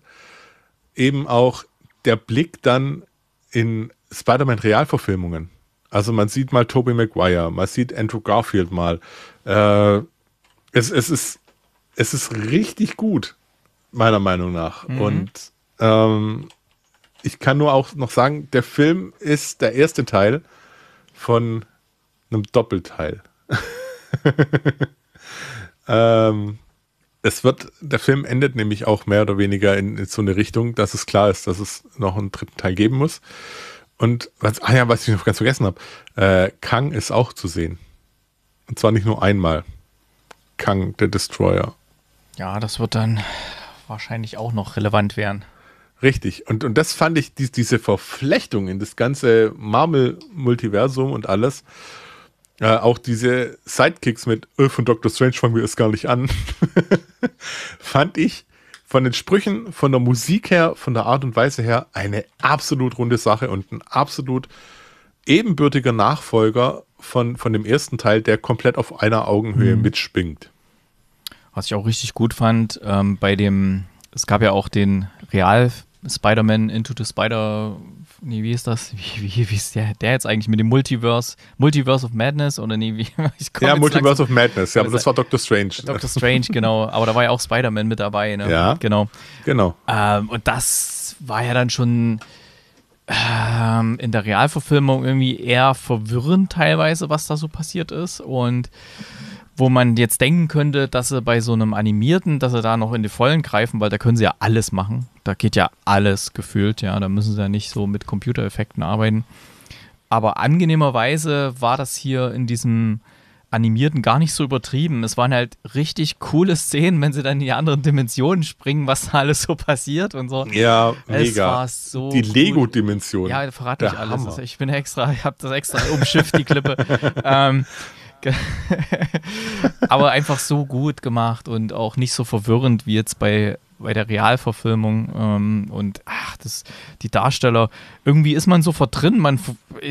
eben auch der Blick dann in Spider-Man-Realverfilmungen. Also man sieht mal Tobey Maguire, man sieht Andrew Garfield mal. Äh, es, es, ist, es ist richtig gut, meiner Meinung nach. Mhm. Und ähm, ich kann nur auch noch sagen, der Film ist der erste Teil von einem Doppelteil. (laughs) ähm, es wird, der Film endet nämlich auch mehr oder weniger in, in, so eine Richtung, dass es klar ist, dass es noch einen dritten Teil geben muss. Und was, ah ja, was ich noch ganz vergessen habe, äh, Kang ist auch zu sehen. Und zwar nicht nur einmal. Kang, der Destroyer. Ja, das wird dann wahrscheinlich auch noch relevant werden. Richtig. Und, und das fand ich, die, diese Verflechtung in das ganze Marvel-Multiversum und alles. Äh, auch diese Sidekicks mit Öl äh, von Doctor Strange fangen wir erst gar nicht an. (laughs) fand ich von den Sprüchen, von der Musik her, von der Art und Weise her eine absolut runde Sache und ein absolut ebenbürtiger Nachfolger von, von dem ersten Teil, der komplett auf einer Augenhöhe mhm. mitspingt. Was ich auch richtig gut fand, ähm, bei dem es gab ja auch den Real Spider-Man Into the Spider. Nee, wie ist das? (laughs) Wie, wie, wie ist der, der, jetzt eigentlich mit dem Multiverse? Multiverse of Madness oder nee, wie? (laughs) ja, Multiverse langsam. of Madness, ja, aber das war Doctor Strange. Ne? Doctor Strange, genau. Aber da war ja auch Spider-Man mit dabei, ne? Ja. Genau. Genau. Ähm, und das war ja dann schon ähm, in der Realverfilmung irgendwie eher verwirrend teilweise, was da so passiert ist. Und wo man jetzt denken könnte, dass sie bei so einem animierten, dass sie da noch in die Vollen greifen, weil da können sie ja alles machen. Da geht ja alles gefühlt, ja. Da müssen sie ja nicht so mit Computereffekten arbeiten. Aber angenehmerweise war das hier in diesem animierten gar nicht so übertrieben. Es waren halt richtig coole Szenen, wenn sie dann in die anderen Dimensionen springen, was da alles so passiert und so. Ja, es mega. War so die cool. Lego-Dimension. Ja, verrate ich alles. Hammer. Ich bin extra, ich habe das extra umschifft, die Klippe. (laughs) ähm, (laughs) Aber einfach so gut gemacht und auch nicht so verwirrend wie jetzt bei, bei der Realverfilmung. Ähm, und ach, das, die Darsteller, irgendwie ist man so verdrin, man,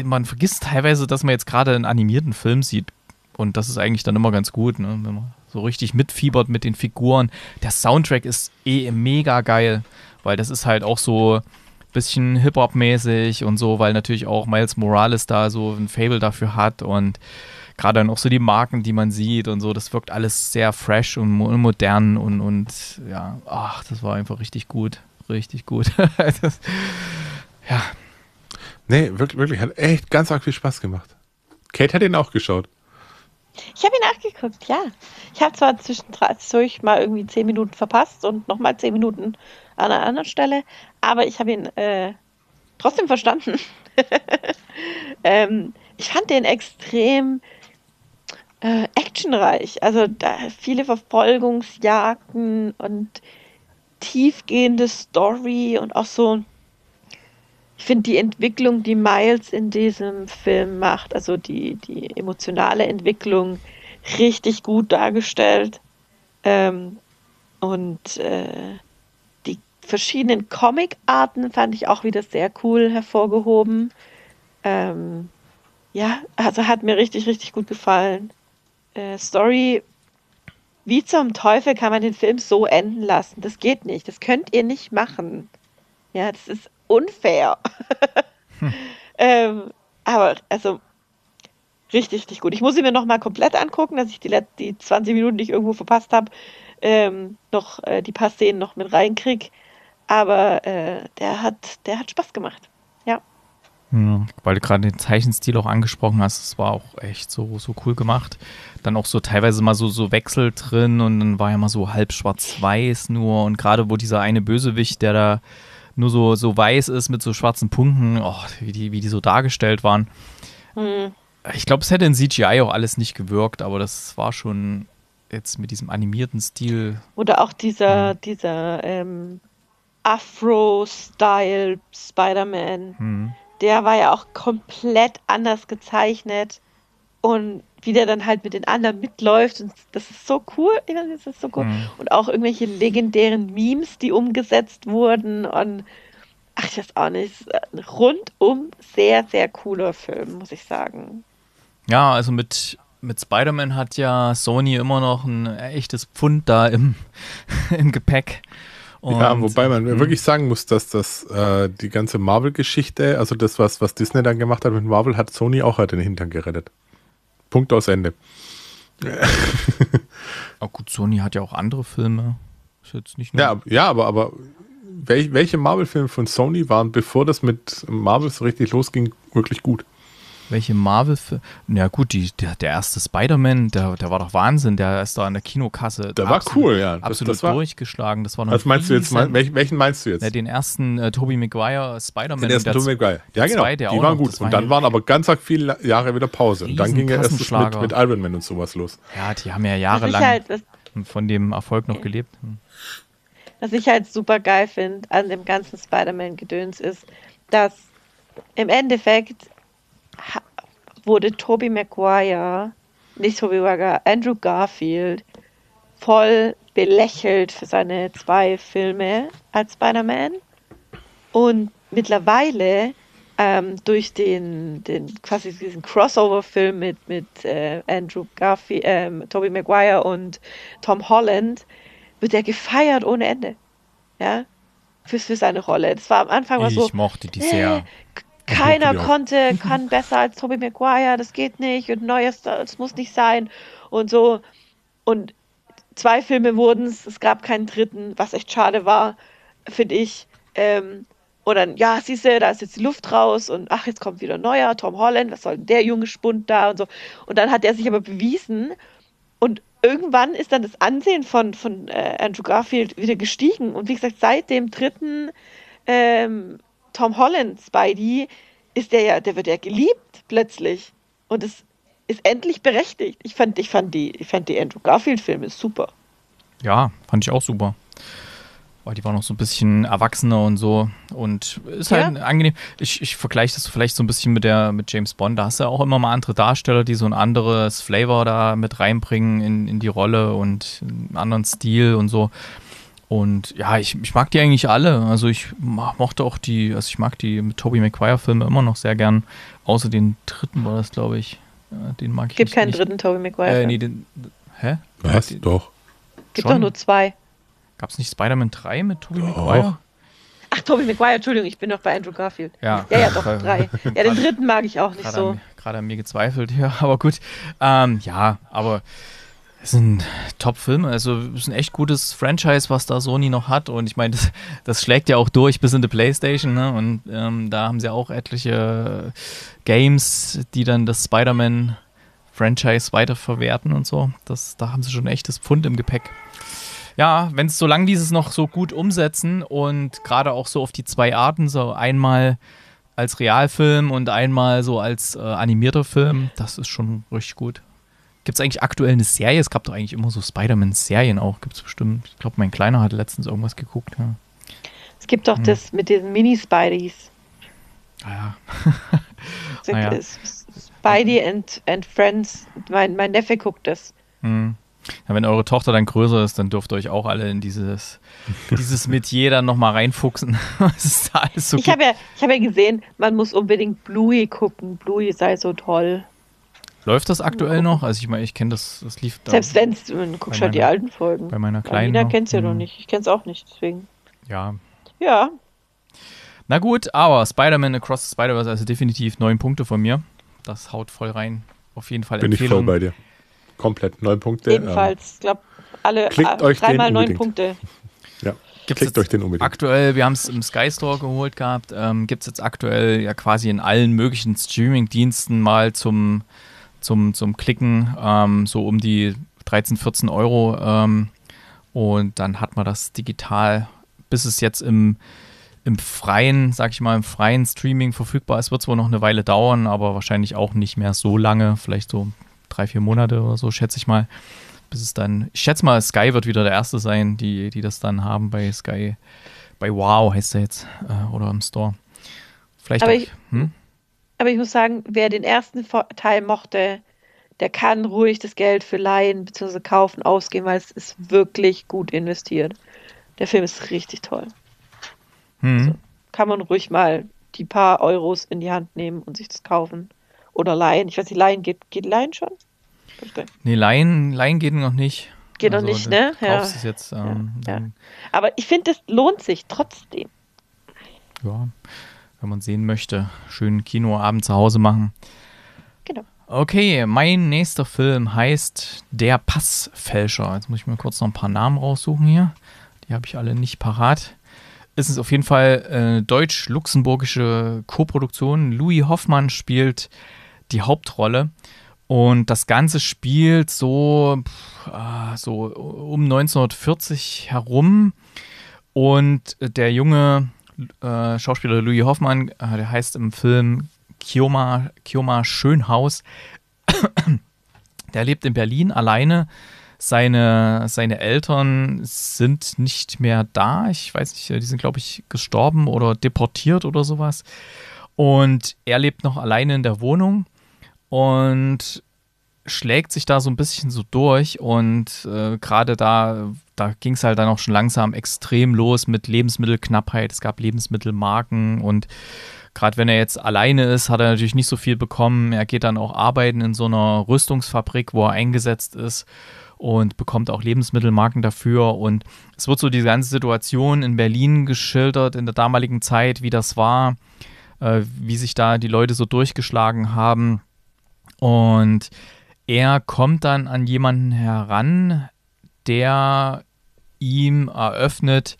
man vergisst teilweise, dass man jetzt gerade einen animierten Film sieht. Und das ist eigentlich dann immer ganz gut, ne? wenn man so richtig mitfiebert mit den Figuren. Der Soundtrack ist eh mega geil, weil das ist halt auch so ein bisschen Hip-Hop-mäßig und so, weil natürlich auch Miles Morales da so ein Fable dafür hat und gerade dann auch so die Marken, die man sieht und so, das wirkt alles sehr fresh und modern und, und ja, ach, das war einfach richtig gut. Richtig gut. (laughs) das, ja. Nee, wirklich, wirklich, hat echt ganz arg viel Spaß gemacht. Kate hat ihn auch geschaut. Ich habe ihn nachgeguckt, ja. Ich habe zwar zwischendurch mal irgendwie zehn Minuten verpasst und nochmal zehn Minuten an einer anderen Stelle, aber ich habe ihn äh, trotzdem verstanden. (laughs) ähm, ich fand den extrem äh, actionreich. Also viele Verfolgungsjagden und tiefgehende Story und auch so. Ich finde die Entwicklung, die Miles in diesem Film macht, also die, die emotionale Entwicklung, richtig gut dargestellt. Ähm, und äh, die verschiedenen Comic-Arten fand ich auch wieder sehr cool hervorgehoben. Ähm, ja, also hat mir richtig, richtig gut gefallen äh, Story, wie zum Teufel kann man den Film so enden lassen? Das geht nicht. Das könnt ihr nicht machen. Ja, das ist unfair. hm. (laughs) ähm, aber also richtig, richtig gut. Ich muss sie mir nochmal komplett angucken, dass ich die, die 20 Minuten, die ich irgendwo verpasst habe, ähm, noch äh, die paar Szenen noch mit reinkrieg. Aber äh, der hat, der hat Spaß gemacht weil du gerade den Zeichenstil auch angesprochen hast, das war auch echt so, so cool gemacht. Dann auch so teilweise mal so, so Wechsel drin und dann war ja mal so halb schwarz-weiß nur und gerade wo dieser eine Bösewicht, der da nur so, so weiß ist mit so schwarzen Punkten, oh, wie, die, wie die so dargestellt waren. Mhm. Ich glaube, es hätte in CGI auch alles nicht gewirkt, aber das war schon jetzt mit diesem animierten Stil. Oder auch dieser, ja. dieser ähm, Afro-Style Spider-Man. Mhm der war ja auch komplett anders gezeichnet und wie der dann halt mit den anderen mitläuft und das ist so cool, das ist so cool. Mhm. Und auch irgendwelche legendären Memes, die umgesetzt wurden und ach, ich weiß auch nicht, rundum sehr, sehr cooler Film, muss ich sagen. Ja, also mit mit Spider-Man hat ja Sony immer noch ein echtes Pfund da im, (laughs) im Gepäck. Und ja, wobei man mh. Hm. wirklich sagen muss, dass das äh, die ganze Marvel-Geschichte, also das, was, was Disney dann gemacht hat mit Marvel, hat Sony auch halt den Hintern gerettet. Punkt aus Ende. (laughs) Ja. auch gut, Sony hat ja auch andere Filme. Ist jetzt nicht nur ja, ja, aber, aber welche Marvel-Filme von Sony waren, bevor das mit Marvel so richtig losging, wirklich gut? welche Marvel. Filme? Ja gut, die, der, der erste Spider-Man, der, der war doch Wahnsinn, der ist da an der Kinokasse. Der war cool, ja. Das, absolut das war, durchgeschlagen. Das war noch was meinst du jetzt? Mein, welchen meinst du jetzt? Ja, den ersten äh, Tobey Maguire Spider-Man. Den ersten Tobey Maguire. Ja, genau. Zwei, die waren gut. und dann waren aber ganz viele Jahre wieder Pause. Und dann ging er erst mit, mit Iron Man und sowas los. Ja, die haben ja jahrelang halt, von dem Erfolg noch gelebt. Hm. Was ich halt super geil finde an dem ganzen Spider-Man-Gedöns ist, dass im Endeffekt wurde Toby Maguire, nicht Toby Maguire, Andrew Garfield voll belächelt für seine zwei Filme als Spider-Man. Und mittlerweile ähm, durch den, den quasi diesen Crossover-Film mit, mit äh, Andrew Garfield, äh, Toby Maguire und Tom Holland wird er gefeiert ohne Ende. Ja, für, für seine Rolle. Das war am Anfang ich so. Ich mochte die sehr. Äh, keiner konnte, kann (laughs) besser als Tobey Maguire, das geht nicht und Neues, das muss nicht sein und so. Und zwei Filme wurden es, es gab keinen dritten, was echt schade war, finde ich. Ähm, dann, ja, siehst du, da ist jetzt die Luft raus und ach, jetzt kommt wieder ein neuer Tom Holland, was soll denn der junge Spund da und so. Und dann hat er sich aber bewiesen und irgendwann ist dann das Ansehen von, von äh, Andrew Garfield wieder gestiegen. Und wie gesagt, seit dem dritten ähm, Tom Holland, Spidey, ist der ja, der wird ja geliebt plötzlich. Und es ist endlich berechtigt. Ich fand, ich fand die, ich fand die Andrew Garfield-Filme super. Ja, fand ich auch super. Weil die war noch so ein bisschen erwachsener und so. Und ist halt ja. halt angenehm. Ich, ich vergleiche das vielleicht so ein bisschen mit der mit James Bond. Da hast du ja auch immer mal andere Darsteller, die so ein anderes Flavor da mit reinbringen in, in die Rolle und einen anderen Stil und so. Und ja, ich, ich mag die eigentlich alle. Also ich mochte auch die, also ich mag die Tobey Maguire-Filme immer noch sehr gern. Außer den dritten war das, glaube ich. Äh, den mag ich Gibt nicht, keinen nicht. dritten Tobey Maguire. Äh, nee, den, hä? Was? Den, doch. Gibt doch nur zwei. Gab es nicht Spider-Man 3 mit Tobey doch. Maguire? Ach, Tobey Maguire, Entschuldigung, ich bin noch bei Andrew Garfield. Ja, ja, ja doch, (laughs) drei. Ja, den dritten mag ich auch nicht gerade so. An, gerade an mir gezweifelt, (laughs) ja, aber gut. Ähm, ja, aber das ist ein Top-Film, also ist ein echt gutes Franchise, was da Sony noch hat. Und ich meine, das, das, schlägt ja auch durch bis in die Playstation. Ne? Und ähm, da haben sie auch etliche Games, die dann das Spider-Man-Franchise weiterverwerten und so. Das, da haben sie schon echtes Pfund im Gepäck. Ja, wenn es so lange dieses noch so gut umsetzen und gerade auch so auf die zwei Arten, so einmal als Realfilm und einmal so als äh, animierter Film, das ist schon richtig gut. Gibt es eigentlich aktuell eine Serie? Es gab doch eigentlich immer so Spider-Man-Serien auch. Gibt es bestimmt. Ich glaube, mein Kleiner hat letztens irgendwas geguckt. Ja. Es gibt doch hm. das mit diesen Mini-Spideys. Ah, ja. naja. (laughs) Ah, äh, Spidey and, and Friends. Mein, mein Neffe guckt das. Hm. Ja, wenn eure Tochter dann größer ist, dann dürft ihr euch auch alle in dieses, (laughs) dieses Metier dann nochmal reinfuchsen. (laughs) Was ist da alles so Ich habe ja, hab ja gesehen, man muss unbedingt Bluey gucken. Bluey sei so toll. Läuft das aktuell noch? Also ich meine, ich kenne das, das lief da. Selbst wenn es, guckst halt die alten Folgen. Bei meiner kleinen. Alina kennt es ja noch mhm. nicht. Ich kenne es auch nicht, deswegen. Ja. Ja. Na gut, aber Spider-Man Across the Spider-Verse, also definitiv neun Punkte von mir. Das haut voll rein. Auf jeden Fall Bin Empfehlung. ich voll bei dir. Komplett neun Punkte. Jedenfalls, ähm, glaube alle klickt äh, euch dreimal neun Punkte. (laughs) Ja. Gibt's Klickt euch den unbedingt. Aktuell, wir haben es im Sky Store geholt gehabt, ähm, gibt es jetzt aktuell ja quasi in allen möglichen Streaming-Diensten mal zum zum, zum Klicken, ähm, so um die 13, 14 Euro. Ähm, und dann hat man das digital, bis es jetzt im, im freien, sag ich mal, im freien Streaming verfügbar ist. Wird zwar noch eine Weile dauern, aber wahrscheinlich auch nicht mehr so lange, vielleicht so drei, vier Monate oder so, schätze ich mal. Bis es dann, ich schätze mal, Sky wird wieder der Erste sein, die, die das dann haben bei Sky, bei Wow heißt er jetzt, äh, oder im Store. Vielleicht aber auch, ich, hm? Aber ich muss sagen, wer den ersten Teil mochte, der kann ruhig das Geld für Laien bzw. Kaufen ausgeben, weil es ist wirklich gut investiert. Der Film ist richtig toll. Hm. Also kann man ruhig mal die paar Euros in die Hand nehmen und sich das kaufen. Oder Laien. Ich weiß nicht, Laien geht, geht Leihen schon? Nee, Laien, Leihen geht noch nicht. Geht also, noch nicht, ne? Ja. Es jetzt, ähm, ja, ja. Aber ich finde, das lohnt sich trotzdem. Ja wenn man sehen möchte. Schönen Kinoabend zu Hause machen. Genau. Okay, mein nächster Film heißt Der Passfälscher. Jetzt muss ich mir kurz noch ein paar Namen raussuchen hier. Die habe ich alle nicht parat. Es ist auf jeden Fall eine äh, deutsch-luxemburgische Koproduktion. Louis Hoffmann spielt die Hauptrolle. Und das Ganze spielt so, ah, so um 1940 herum. Und der junge äh, Schauspieler Louis Hoffmann, äh, der heißt im Film Kioma, Kioma Schönhaus. (coughs) der lebt in Berlin alleine. Seine, seine Eltern sind nicht mehr da. Ich weiß nicht, äh, die sind, glaube ich, gestorben oder deportiert oder sowas. Und er lebt noch alleine in der Wohnung und schlägt sich da so ein bisschen so durch. Und äh, gerade da da ging es halt dann auch schon langsam extrem los mit Lebensmittelknappheit. Es gab Lebensmittelmarken und gerade wenn er jetzt alleine ist, hat er natürlich nicht so viel bekommen. Er geht dann auch arbeiten in so einer Rüstungsfabrik, wo er eingesetzt ist und bekommt auch Lebensmittelmarken dafür. Und es wird so die ganze Situation in Berlin geschildert in der damaligen Zeit, wie das war, äh, wie sich da die Leute so durchgeschlagen haben. Und er kommt dann an jemanden heran, der ihm eröffnet,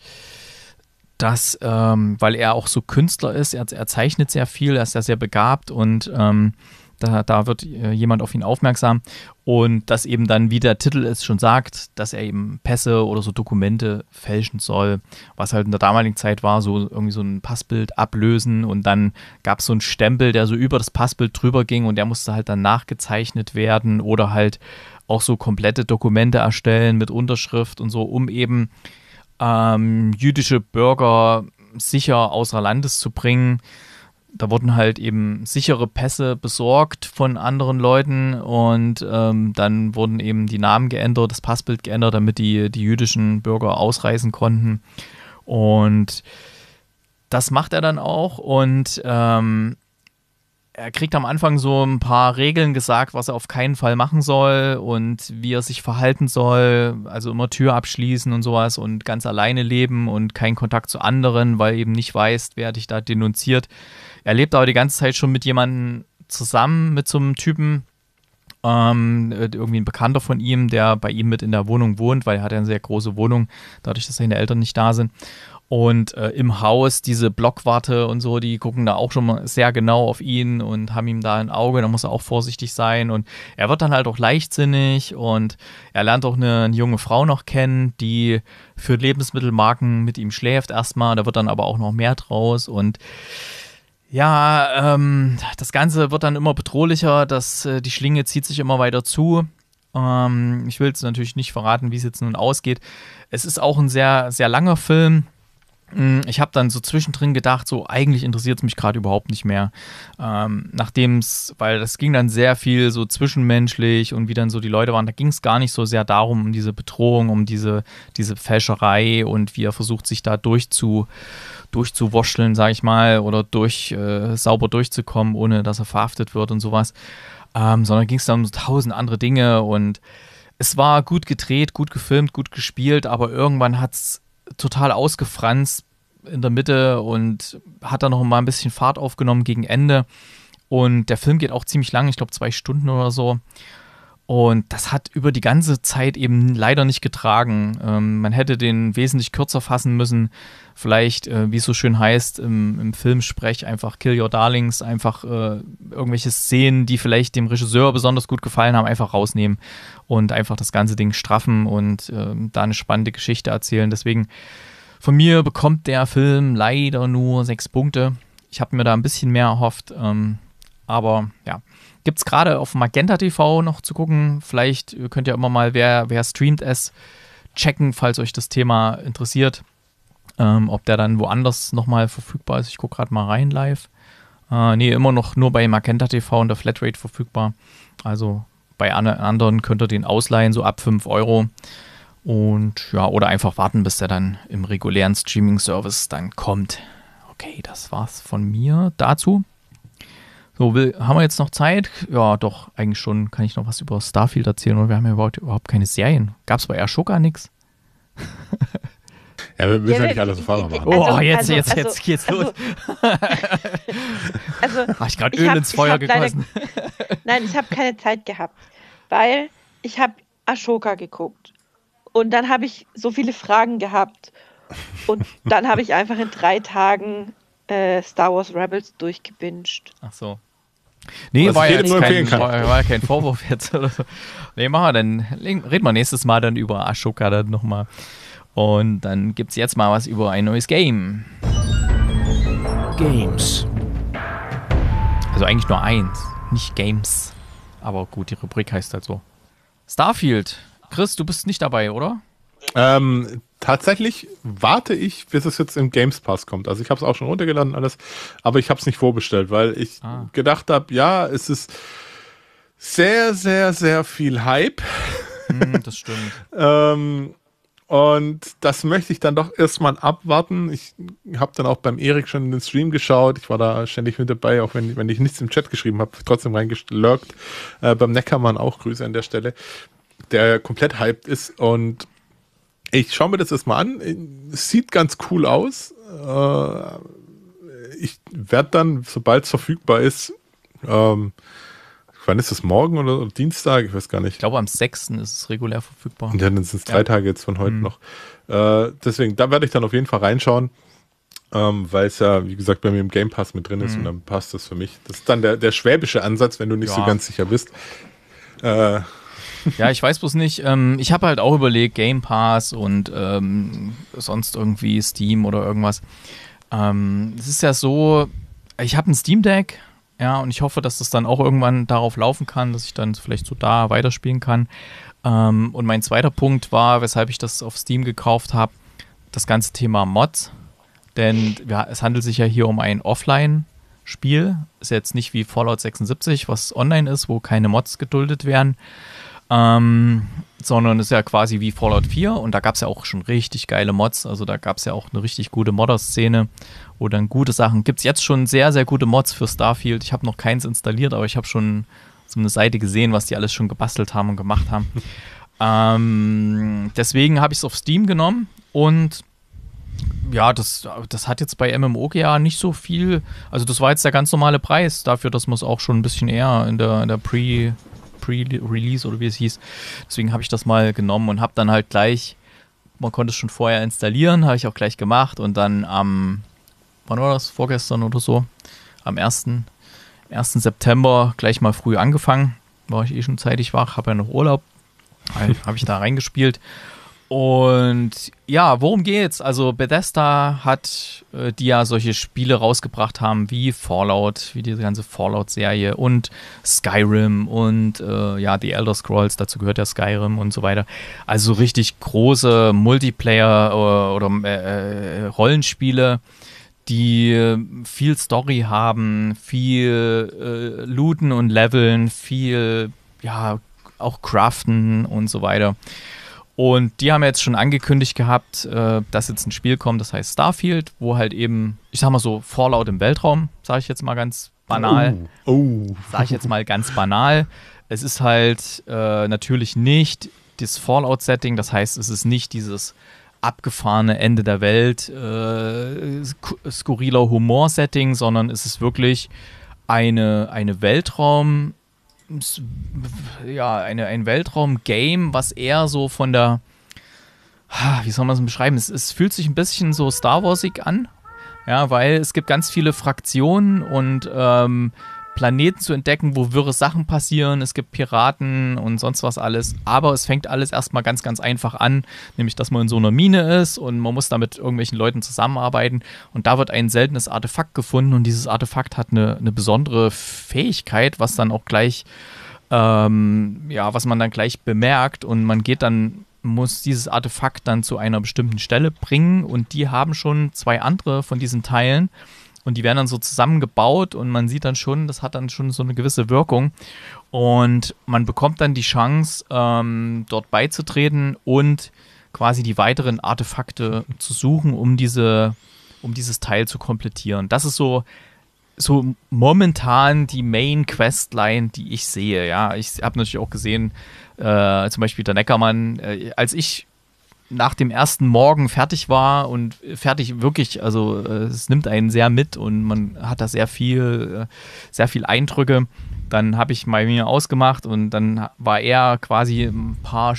dass, ähm, weil er auch so Künstler ist, er, er, zeichnet sehr viel, er ist ja sehr begabt und ähm, da, da, wird äh, jemand auf ihn aufmerksam und dass eben dann, wie der Titel es schon sagt, dass er eben Pässe oder so Dokumente fälschen soll, was halt in der damaligen Zeit war, so irgendwie so ein Passbild ablösen und dann gab es so einen Stempel, der so über das Passbild drüber ging und der musste halt dann nachgezeichnet werden oder halt auch so komplette Dokumente erstellen mit Unterschrift und so, um eben ähm, jüdische Bürger sicher außer Landes zu bringen. Da wurden halt eben sichere Pässe besorgt von anderen Leuten und ähm, dann wurden eben die Namen geändert, das Passbild geändert, damit die, die jüdischen Bürger ausreisen konnten. Und das macht er dann auch und ähm, er kriegt am Anfang so ein paar Regeln gesagt, was er auf keinen Fall machen soll und wie er sich verhalten soll. Also immer Tür abschließen und sowas und ganz alleine leben und keinen Kontakt zu anderen, weil eben nicht weiß, wer dich da denunziert. Er lebt aber die ganze Zeit schon mit jemandem zusammen, mit so einem Typen. Ähm, irgendwie ein Bekannter von ihm, der bei ihm mit in der Wohnung wohnt, weil er hat ja eine sehr große Wohnung, dadurch, dass seine Eltern nicht da sind. Und äh, im Haus diese Blockwarte und so, die gucken da auch schon mal sehr genau auf ihn und haben ihm da ein Auge, da muss er auch vorsichtig sein. Und er wird dann halt auch leichtsinnig und er lernt auch eine, eine junge Frau noch kennen, die für Lebensmittelmarken mit ihm schläft erstmal. Da wird dann aber auch noch mehr draus und ja, ähm, das Ganze wird dann immer bedrohlicher, dass äh, die Schlinge zieht sich immer weiter zu. Ähm, ich will jetzt natürlich nicht verraten, wie es jetzt nun ausgeht. Es ist auch ein sehr, sehr langer Film. Mm, ich habe dann so zwischendrin gedacht, so eigentlich interessiert es mich gerade überhaupt nicht mehr. Ähm, Nachdem es, weil das ging dann sehr viel so zwischenmenschlich und wie dann so die Leute waren, da ging es gar nicht so sehr darum, um diese Bedrohung, um diese, diese Fälscherei und wie er versucht, sich da durchzu, durchzuwurschteln, sage ich mal, oder durch, äh, sauber durchzukommen, ohne dass er verhaftet wird und sowas. Ähm, sondern ging es dann um so tausend andere Dinge und es war gut gedreht, gut gefilmt, gut gespielt, aber irgendwann hat es total ausgefranst in der Mitte und hat dann noch mal ein bisschen Fahrt aufgenommen gegen Ende. Und der Film geht auch ziemlich lang, ich glaube zwei Stunden oder so. Und das hat über die ganze Zeit eben leider nicht getragen. Ähm, man hätte den wesentlich kürzer fassen müssen. Vielleicht, äh, wie es so schön heißt, im, im Filmsprech einfach Kill Your Darlings, einfach äh, irgendwelche Szenen, die vielleicht dem Regisseur besonders gut gefallen haben, einfach rausnehmen und einfach das ganze Ding straffen und äh, da eine spannende Geschichte erzählen. Deswegen, von mir bekommt der Film leider nur sechs Punkte. Ich habe mir da ein bisschen mehr erhofft. Ähm, aber ja, gibt es gerade auf Magenta TV noch zu gucken. Vielleicht könnt ihr immer mal, wer, wer streamt es, checken, falls euch das Thema interessiert. Ähm, ob der dann woanders nochmal verfügbar ist. Ich gucke gerade mal rein live. Äh, nee, immer noch nur bei Magenta TV und der Flatrate verfügbar. Also bei anderen könnt ihr den ausleihen, so ab 5 Euro. Und ja, oder einfach warten, bis der dann im regulären Streaming-Service dann kommt. Okay, das war's von mir dazu. So, will, haben wir jetzt noch Zeit? Ja, doch, eigentlich schon kann ich noch was über Starfield erzählen. Und wir haben ja überhaupt, überhaupt keine Serien. Gab es bei Ashoka nichts? (laughs) Ja, wir müssen ja, ja nicht alles erfahrbar machen. Also, oh, jetzt, also, jetzt, also, jetzt also, geht's also los. (laughs) Also, (laughs) habe ich gerade Öl hab, ins Feuer gegossen? nein, ich habe keine Zeit gehabt, weil ich habe Ashoka geguckt. Und dann habe ich so viele Fragen gehabt. Und dann habe ich einfach in drei Tagen äh, Star Wars Rebels durchgebinged. Ach so. Nee, Was also war ja, kein, war, war kein Vorwurf jetzt. Oder so. Nee, machen wir dann. Reden wir nächstes Mal dann über Ashoka dann nochmal. Und dann gibt's jetzt mal was über ein neues Game. Games. Also eigentlich nur eins, nicht Games. Aber gut, die Rubrik heißt halt so. Starfield. Chris, du bist nicht dabei, oder? Ähm, tatsächlich warte ich, bis es jetzt im Games Pass kommt. Also ich habe es auch schon runtergeladen alles, aber ich habe es nicht vorbestellt, weil ich ah. gedacht habe, ja, es ist sehr, sehr, sehr viel Hype. Mm, das stimmt. (laughs) ähm, und das möchte ich dann doch erstmal abwarten. Ich habe dann auch beim Erik schon in den Stream geschaut. Ich war da ständig mit dabei, auch wenn, wenn ich nichts im Chat geschrieben habe, trotzdem reingelurkt. Äh, beim Neckermann auch Grüße an der Stelle, der komplett hyped ist und ich schaue mir das erstmal an. sieht ganz cool aus. Äh, ich werde dann, sobald es verfügbar ist, ähm, wann ist es morgen oder, Dienstag? Ich weiß gar nicht. Ich glaube, am 6. ist es regulär verfügbar. Ja, dann sind es drei ja. Tage jetzt von heute mhm. noch. Äh, deswegen, da werde ich dann auf jeden Fall reinschauen, ähm, weil es ja, wie gesagt, bei mir im Game Pass mit drin ist mhm. und dann passt das für mich. Das ist dann der, der schwäbische Ansatz, wenn du nicht ja. so ganz sicher bist. Äh, ja, ich weiß bloß nicht. Ähm, ich habe halt auch überlegt, Game Pass und ähm, sonst irgendwie Steam oder irgendwas. Ähm, es ist ja so, ich habe ein Steam Deck, ja, und ich hoffe, dass das dann auch irgendwann darauf laufen kann, dass ich dann vielleicht so da weiterspielen kann. Ähm, und mein zweiter Punkt war, weshalb ich das auf Steam gekauft habe, das ganze Thema Mods. Denn ja, es handelt sich ja hier um ein Offline-Spiel. Ist jetzt nicht wie Fallout 76, was online ist, wo keine Mods geduldet werden. Ähm, sondern ist ja quasi wie Fallout 4 und da gab es ja auch schon richtig geile Mods. Also da gab es ja auch eine richtig gute Modder-Szene, wo dann gute Sachen gibt. es Jetzt schon sehr, sehr gute Mods für Starfield. Ich habe noch keins installiert, aber ich habe schon so eine Seite gesehen, was die alles schon gebastelt haben und gemacht haben. (laughs) ähm, deswegen habe ich es auf Steam genommen und ja, das, das hat jetzt bei MMOGA nicht so viel. Also, das war jetzt der ganz normale Preis dafür, dass man es auch schon ein bisschen eher in der, in der Pre- Pre-Release oder wie es hieß. Deswegen habe ich das mal genommen und habe dann halt gleich, man konnte es schon vorher installieren, habe ich auch gleich gemacht und dann am, wann war das? Vorgestern oder so, am 1. 1. September gleich mal früh angefangen. War ich eh schon zeitig wach, habe ja noch Urlaub. habe ich da (laughs) reingespielt und ja, worum geht's? Also Bethesda hat, äh, die ja solche Spiele rausgebracht haben wie Fallout, wie diese ganze Fallout-Serie und Skyrim und äh, ja, die Elder Scrolls, dazu gehört ja Skyrim und so weiter. Also richtig große Multiplayer- äh, oder, äh, äh, Rollenspiele, die viel Story haben, viel äh, Looten und Leveln, viel, ja, auch Craften und so weiter. Und die haben jetzt schon angekündigt gehabt, äh, dass jetzt ein Spiel kommt, das heißt Starfield, wo halt eben, ich sag mal so, Fallout im Weltraum, sage ich jetzt mal ganz banal. Oh. oh. Sage ich jetzt mal ganz banal. Es ist halt äh, natürlich nicht das Fallout-Setting, das heißt, es ist nicht dieses abgefahrene Ende der Welt, äh, skurriler Humor-Setting, sondern es ist wirklich eine, eine Weltraum- ja, eine, ein Weltraum-Game, was eher so von der, wie soll man es beschreiben, es, es fühlt sich ein bisschen so Star Warsig an, ja, weil es gibt ganz viele Fraktionen und ähm, Planeten zu entdecken, wo wirre Sachen passieren. Es gibt Piraten und sonst was alles. Aber es fängt alles erstmal ganz, ganz einfach an, nämlich dass man in so einer Mine ist und man muss da mit irgendwelchen Leuten zusammenarbeiten. Und da wird ein seltenes Artefakt gefunden und dieses Artefakt hat eine, eine besondere Fähigkeit, was dann auch gleich, ähm, ja, was man dann gleich bemerkt und man geht dann muss dieses Artefakt dann zu einer bestimmten Stelle bringen und die haben schon zwei andere von diesen Teilen und die werden dann so zusammengebaut und man sieht dann schon, das hat dann schon so eine gewisse Wirkung und man bekommt dann die Chance, ähm, dort beizutreten und quasi die weiteren Artefakte zu suchen, um diese, um dieses Teil zu komplettieren. Das ist so so momentan die Main Questline, die ich sehe. Ja, ich habe natürlich auch gesehen, äh, zum Beispiel der Neckermann, äh, als ich nach dem ersten Morgen fertig war und fertig wirklich, also äh, es nimmt einen sehr mit und man hat da sehr viel, äh, sehr viel Eindrücke. Dann habe ich mal mir ausgemacht und dann war er quasi ein paar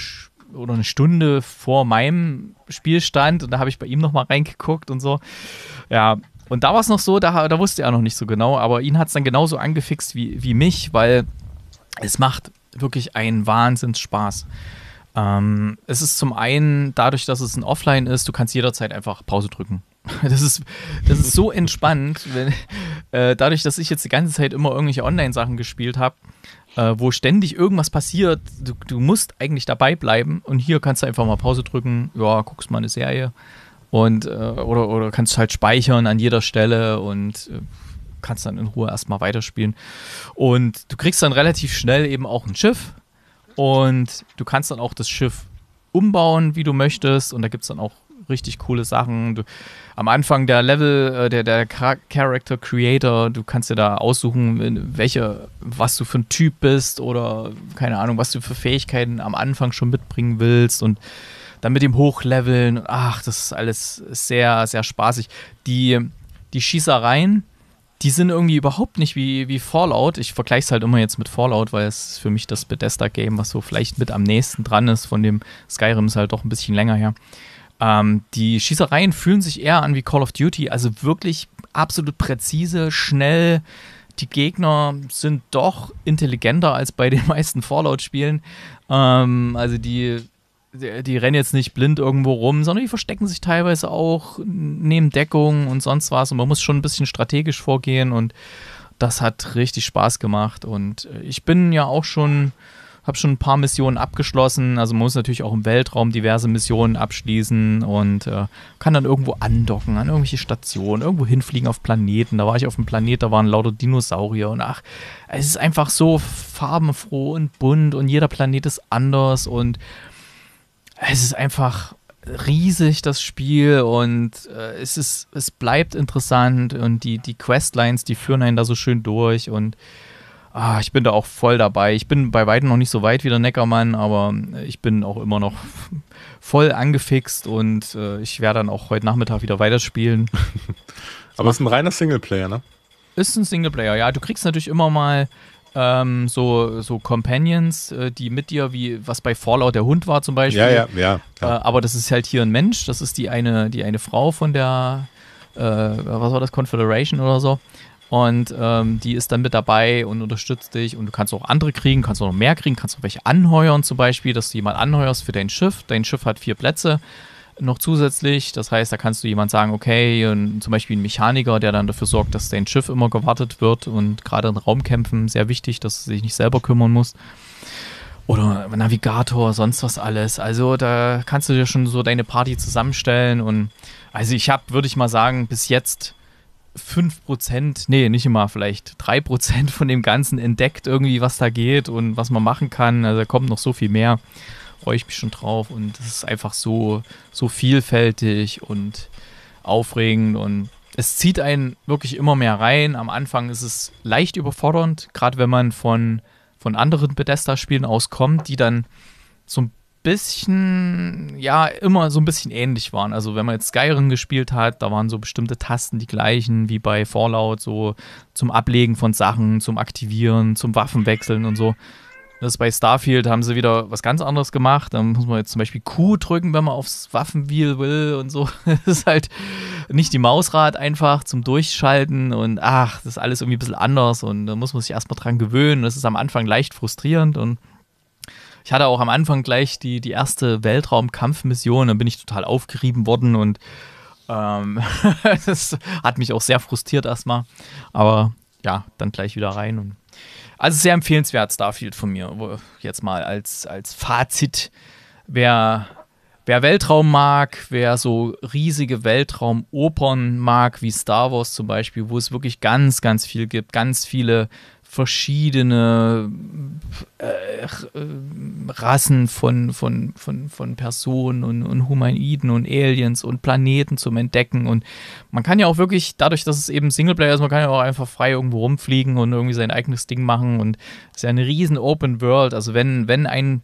oder eine Stunde vor meinem Spielstand und da habe ich bei ihm nochmal reingeguckt und so. Ja, und da war es noch so, da, da wusste er noch nicht so genau, aber ihn hat es dann genauso angefixt wie, wie mich, weil es macht wirklich einen Wahnsinns Spaß. Ähm, es ist zum einen dadurch, dass es ein Offline ist, du kannst jederzeit einfach Pause drücken. (laughs) Das ist, das ist so entspannt, wenn, äh, dadurch, dass ich jetzt die ganze Zeit immer irgendwelche Online-Sachen gespielt habe, äh, wo ständig irgendwas passiert, du, du, musst eigentlich dabei bleiben und hier kannst du einfach mal Pause drücken, ja, guckst mal eine Serie und äh, oder, oder kannst halt speichern an jeder Stelle und äh, kannst dann in Ruhe erstmal weiterspielen. Und du kriegst dann relativ schnell eben auch ein Schiff, und du kannst dann auch das Schiff umbauen, wie du möchtest. Und da gibt es dann auch richtig coole Sachen. Du, am Anfang der Level, äh, der, der Character Creator, du kannst dir da aussuchen, welche, was du für ein Typ bist oder keine Ahnung, was du für Fähigkeiten am Anfang schon mitbringen willst und dann mit dem Hochleveln. Ach, das ist alles sehr, sehr spaßig. Die, die Schießereien die sind irgendwie überhaupt nicht wie, wie Fallout. Ich vergleiche es halt immer jetzt mit Fallout, weil es für mich das Bethesda-Game, was so vielleicht mit am nächsten dran ist, von dem Skyrim ist halt doch ein bisschen länger her. Ähm, die Schießereien fühlen sich eher an wie Call of Duty, also wirklich absolut präzise, schnell. Die Gegner sind doch intelligenter als bei den (laughs) meisten Fallout-Spielen. Ähm, also die die, die rennen jetzt nicht blind irgendwo rum, sondern die verstecken sich teilweise auch neben Deckung und sonst was. Und man muss schon ein bisschen strategisch vorgehen und das hat richtig Spaß gemacht. Und äh, ich bin ja auch schon, habe schon ein paar Missionen abgeschlossen. Also man muss natürlich auch im Weltraum diverse Missionen abschließen und äh, kann dann irgendwo andocken, an irgendwelche Stationen, irgendwo hinfliegen auf Planeten. Da war ich auf dem Planet, da waren lauter Dinosaurier und ach, es ist einfach so farbenfroh und bunt und jeder Planet ist anders und es ist einfach riesig, das Spiel, und äh, es, ist, es bleibt interessant und die, die Questlines, die führen einen da so schön durch und ah, ich bin da auch voll dabei. Ich bin bei weitem noch nicht so weit wie der Neckermann, aber äh, ich bin auch immer noch (laughs) voll angefixt und äh, ich werde dann auch heute Nachmittag wieder weiterspielen. (laughs) aber es ist ein reiner Singleplayer, ne? Ist ein Singleplayer, ja. Du kriegst natürlich immer mal ähm, so, so Companions, äh, die mit dir, wie was bei Fallout der Hund war zum Beispiel. Ja, ja, ja. Äh, aber das ist halt hier ein Mensch, das ist die eine, die eine Frau von der, äh, was war das, Confederation oder so. Und ähm, die ist dann mit dabei und unterstützt dich. Und du kannst auch andere kriegen, kannst auch noch mehr kriegen, kannst auch welche anheuern zum Beispiel, dass du jemand anheuerst für dein Schiff. Dein Schiff hat vier Plätze noch zusätzlich. Das heißt, da kannst du jemand sagen, okay, und zum Beispiel ein Mechaniker, der dann dafür sorgt, dass dein Schiff immer gewartet wird und gerade in Raumkämpfen sehr wichtig, dass du dich nicht selber kümmern musst. Oder Navigator, sonst was alles. Also da kannst du dir schon so deine Party zusammenstellen und also ich habe, würde ich mal sagen, bis jetzt 5%, nee, nicht immer, vielleicht 3% von dem Ganzen entdeckt irgendwie, was da geht und was man machen kann. Also da kommt noch so viel mehr freue ich mich schon drauf und es ist einfach so, so vielfältig und aufregend und es zieht einen wirklich immer mehr rein. Am Anfang ist es leicht überfordernd, gerade wenn man von, von anderen Bethesda-Spielen auskommt, die dann so ein bisschen, ja, immer so ein bisschen ähnlich waren. Also wenn man jetzt Skyrim gespielt hat, da waren so bestimmte Tasten die gleichen wie bei Fallout, so zum Ablegen von Sachen, zum Aktivieren, zum Waffenwechseln und so. Das ist bei Starfield haben sie wieder was ganz anderes gemacht. Da muss man jetzt zum Beispiel Q drücken, wenn man aufs Waffenwheel will und so. (laughs) Das ist halt nicht die Mausrad einfach zum Durchschalten und ach, das ist alles irgendwie ein bisschen anders und da muss man sich erstmal dran gewöhnen. Das ist am Anfang leicht frustrierend und ich hatte auch am Anfang gleich die, die erste Weltraumkampfmission, dann bin ich total aufgerieben worden und ähm, (laughs) das hat mich auch sehr frustriert erstmal. Aber ja, dann gleich wieder rein und also sehr empfehlenswert, Starfield von mir, jetzt mal als, als Fazit. Wer, wer Weltraum mag, wer so riesige Weltraumopern mag, wie Star Wars zum Beispiel, wo es wirklich ganz, ganz viel gibt, ganz viele verschiedene äh, äh, Rassen von, von, von, von Personen und, und Humanoiden und Aliens und Planeten zum Entdecken. Und man kann ja auch wirklich, dadurch, dass es eben Singleplayer ist, man kann ja auch einfach frei irgendwo rumfliegen und irgendwie sein eigenes Ding machen. Und es ist ja eine riesen Open World. Also wenn, wenn ein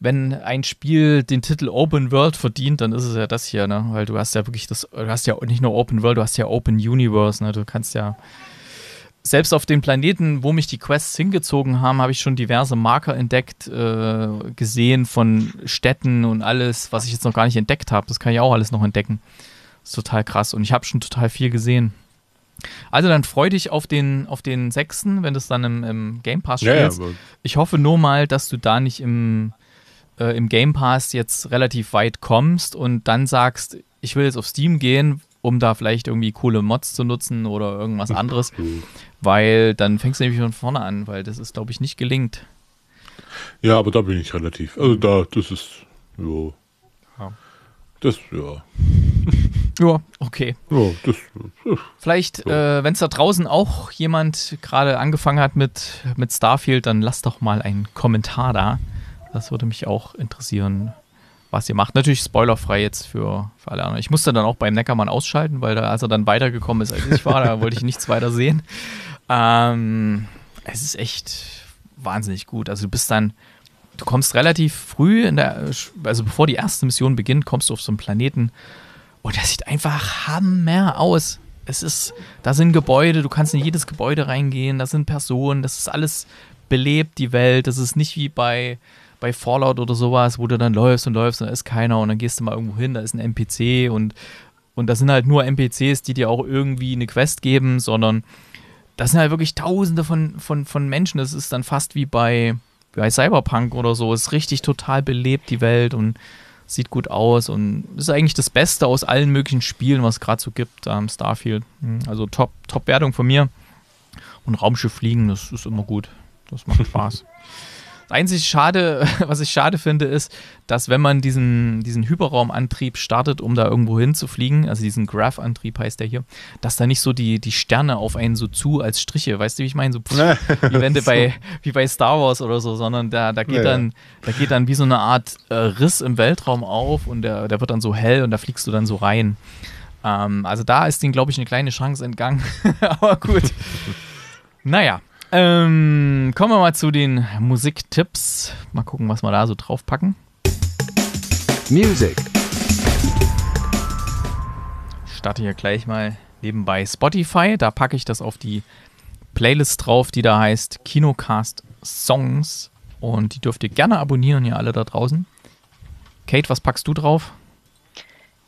wenn ein Spiel den Titel Open World verdient, dann ist es ja das hier, ne? Weil du hast ja wirklich das, du hast ja nicht nur Open World, du hast ja Open Universe, ne? Du kannst ja selbst auf den Planeten, wo mich die Quests hingezogen haben, habe ich schon diverse Marker entdeckt, äh, gesehen von Städten und alles, was ich jetzt noch gar nicht entdeckt habe. Das kann ich auch alles noch entdecken. Das ist total krass und ich habe schon total viel gesehen. Also dann freue dich auf den, auf den 6., wenn du es dann im, im, Game Pass spielst. ja, ich hoffe nur mal, dass du da nicht im, äh, im Game Pass jetzt relativ weit kommst und dann sagst, ich will jetzt auf Steam gehen, um da vielleicht irgendwie coole Mods zu nutzen oder irgendwas mhm. anderes, mhm. weil dann fängst du nämlich von vorne an, weil das ist, glaube ich, nicht gelingt. Ja, aber da bin ich relativ. Also da, das ist, jo. ja. Das, ja. (laughs) Ja, okay. Ja, das, das, Vielleicht, ja. äh, wenn es da draußen auch jemand gerade angefangen hat mit, mit Starfield, dann lass doch mal einen Kommentar da. Das würde mich auch interessieren, was ihr macht. Natürlich spoilerfrei jetzt für, für alle anderen. Ich musste dann auch beim Neckermann ausschalten, weil da, als er dann weitergekommen ist, als ich war, da wollte ich nichts weiter sehen. Ähm, es ist echt wahnsinnig gut. Also du bist dann, du kommst relativ früh in der, also bevor die erste Mission beginnt, kommst du auf so einen Planeten und das sieht einfach hammer aus. Es ist, da sind Gebäude, du kannst in jedes Gebäude reingehen, da sind Personen, das ist alles belebt, die Welt. Das ist nicht wie bei bei Fallout oder sowas, wo du dann läufst und läufst und da ist keiner und dann gehst du mal irgendwo hin, da ist ein NPC und, und das sind halt nur NPCs, die dir auch irgendwie eine Quest geben, sondern das sind halt wirklich tausende von, von, von Menschen. Das ist dann fast wie bei, bei Cyberpunk oder so. Es ist richtig total belebt, die Welt und sieht gut aus und ist eigentlich das Beste aus allen möglichen Spielen, was es gerade so gibt am ähm, Starfield. Hm, also top, top Wertung von mir. Und Raumschiff fliegen, das ist immer gut. Das macht Spaß. (laughs) Einzig schade, (laughs) was ich schade finde, ist, dass wenn man diesen, diesen Hyperraumantrieb startet, um da irgendwo hinzufliegen, also diesen Graph-Antrieb heißt der hier, dass da nicht so die, die Sterne auf einen so zu als Striche, weißt du, wie ich meine? So, pff, wie, wenn du (laughs) bei, wie bei Star Wars oder so, sondern da, da, geht, ja, dann, da geht dann wie so eine Art äh, Riss im Weltraum auf und der, der wird dann so hell und da fliegst du dann so rein. Ähm, also da ist denen, glaube ich, eine kleine Chance entgangen. (laughs) Aber gut. naja, ähm, kommen wir mal zu den Musiktipps. Mal gucken, was wir da so draufpacken. Music. Ich starte hier gleich mal nebenbei Spotify. Da packe ich das auf die Playlist drauf, die da heißt Kinocast Songs. Und die dürft ihr gerne abonnieren, ihr alle da draußen. Kate, was packst du drauf?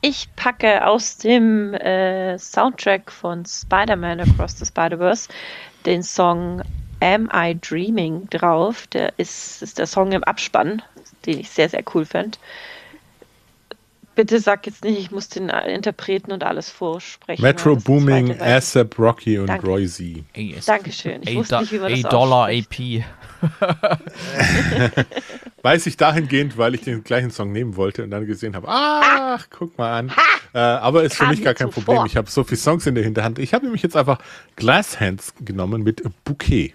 Ich packe aus dem äh, Soundtrack von Spider-Man Across the Spider-Verse den Song Am I Dreaming drauf. Der ist, ist der Song im Abspann, den ich sehr, sehr cool fand bitte sag jetzt nicht, ich muss den äh, Interpreten und alles vorsprechen. Metro Booming, ASAP, Rocky und Danke. Roy Z. Dankeschön. Ich a wusste nicht, wie man a das Dollar AP. (laughs) Weiß ich dahingehend, weil ich den gleichen Song nehmen wollte und dann gesehen habe, ach, guck mal an. Äh, aber ist für mich gar kein Problem. Ich habe so viele Songs in der Hinterhand. Ich habe nämlich jetzt einfach Glass Hands genommen mit Bouquet.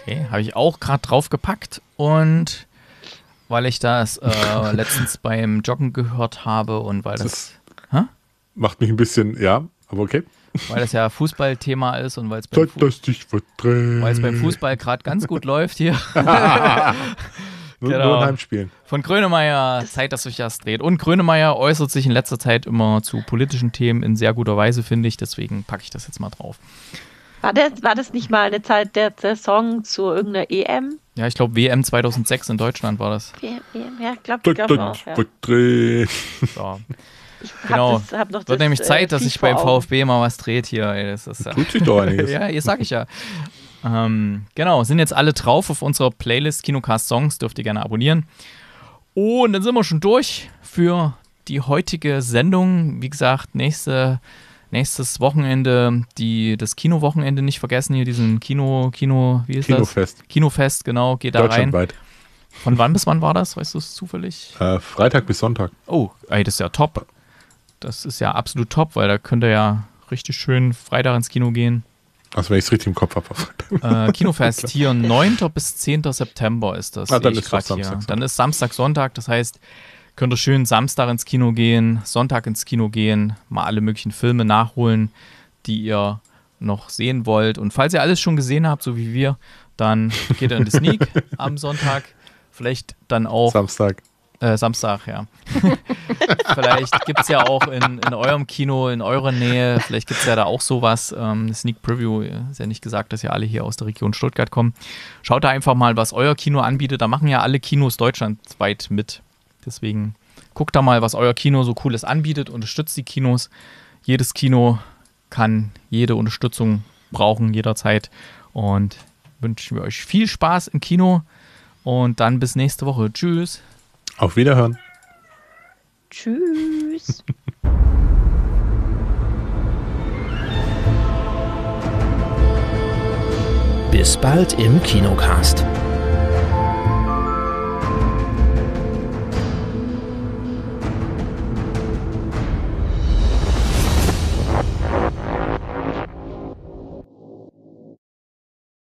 Okay, habe ich auch gerade draufgepackt und weil ich das äh, (laughs) letztens beim Joggen gehört habe und weil das. das macht mich ein bisschen, ja, aber okay. Weil das ja Fußballthema ist und weil es beim, Fuß beim, Fußball gerade ganz gut (laughs) läuft hier. (laughs) genau. Nur Heimspielen. Von Grönemeyer, Zeit, dass sich das dreht. Und Grönemeyer äußert sich in letzter Zeit immer zu politischen Themen in sehr guter Weise, finde ich. Deswegen packe ich das jetzt mal drauf. War das, war das nicht mal eine Zeit der Saison zu irgendeiner EM? Ja, ich glaube WM 2006 in Deutschland war das. Ja, ja ich glaube auch. Ja. So. Ich (laughs) genau. hab das, hab Wird das, nämlich äh, Zeit, äh, dass sich beim VfB mal was dreht hier. Ey, das ist, Tut sich doch einiges. (laughs) ja, jetzt sag ich ja. Ähm, genau, sind jetzt alle drauf auf unserer Playlist Kinocast Songs, dürft ihr gerne abonnieren. Und dann sind wir schon durch für die heutige Sendung. Wie gesagt, nächste nächstes Wochenende die, das Kinowochenende nicht vergessen, hier diesen Kino, Kino, wie ist Kinofest. das? Kinofest, genau, geht da rein. Von wann bis wann war das? Weißt du es zufällig? Äh, Freitag bis Sonntag. Oh, ey, das ist ja top. Das ist ja absolut top, weil da könnt ihr ja richtig schön Freitag ins Kino gehen. Also wenn ich es richtig im Kopf habe. Äh, Kinofest (laughs) (laughs) hier, 9. bis 10. September ist das. Ah, dann, ist Samstag, dann ist Samstag, Sonntag. Das heißt, könnt ihr schön Samstag ins Kino gehen, Sonntag ins Kino gehen, mal alle möglichen Filme nachholen, die ihr noch sehen wollt. Und falls ihr alles schon gesehen habt, so wie wir, dann geht ihr in die Sneak (laughs) am Sonntag. Vielleicht dann auch. Samstag. Äh, Samstag, ja. (laughs) vielleicht gibt es ja auch in, in eurem Kino, in eurer Nähe, vielleicht gibt es ja da auch sowas. Ähm, Sneak Preview, ist ja nicht gesagt, dass ja alle hier aus der Region Stuttgart kommen. Schaut da einfach mal, was euer Kino anbietet. Da machen ja alle Kinos deutschlandweit mit. Deswegen guckt da mal, was euer Kino so cooles anbietet, unterstützt die Kinos. Jedes Kino kann jede Unterstützung brauchen, jederzeit. Und wünschen wir euch viel Spaß im Kino und dann bis nächste Woche. Tschüss. Auf Wiederhören. Tschüss. (laughs) bis bald im Kinocast.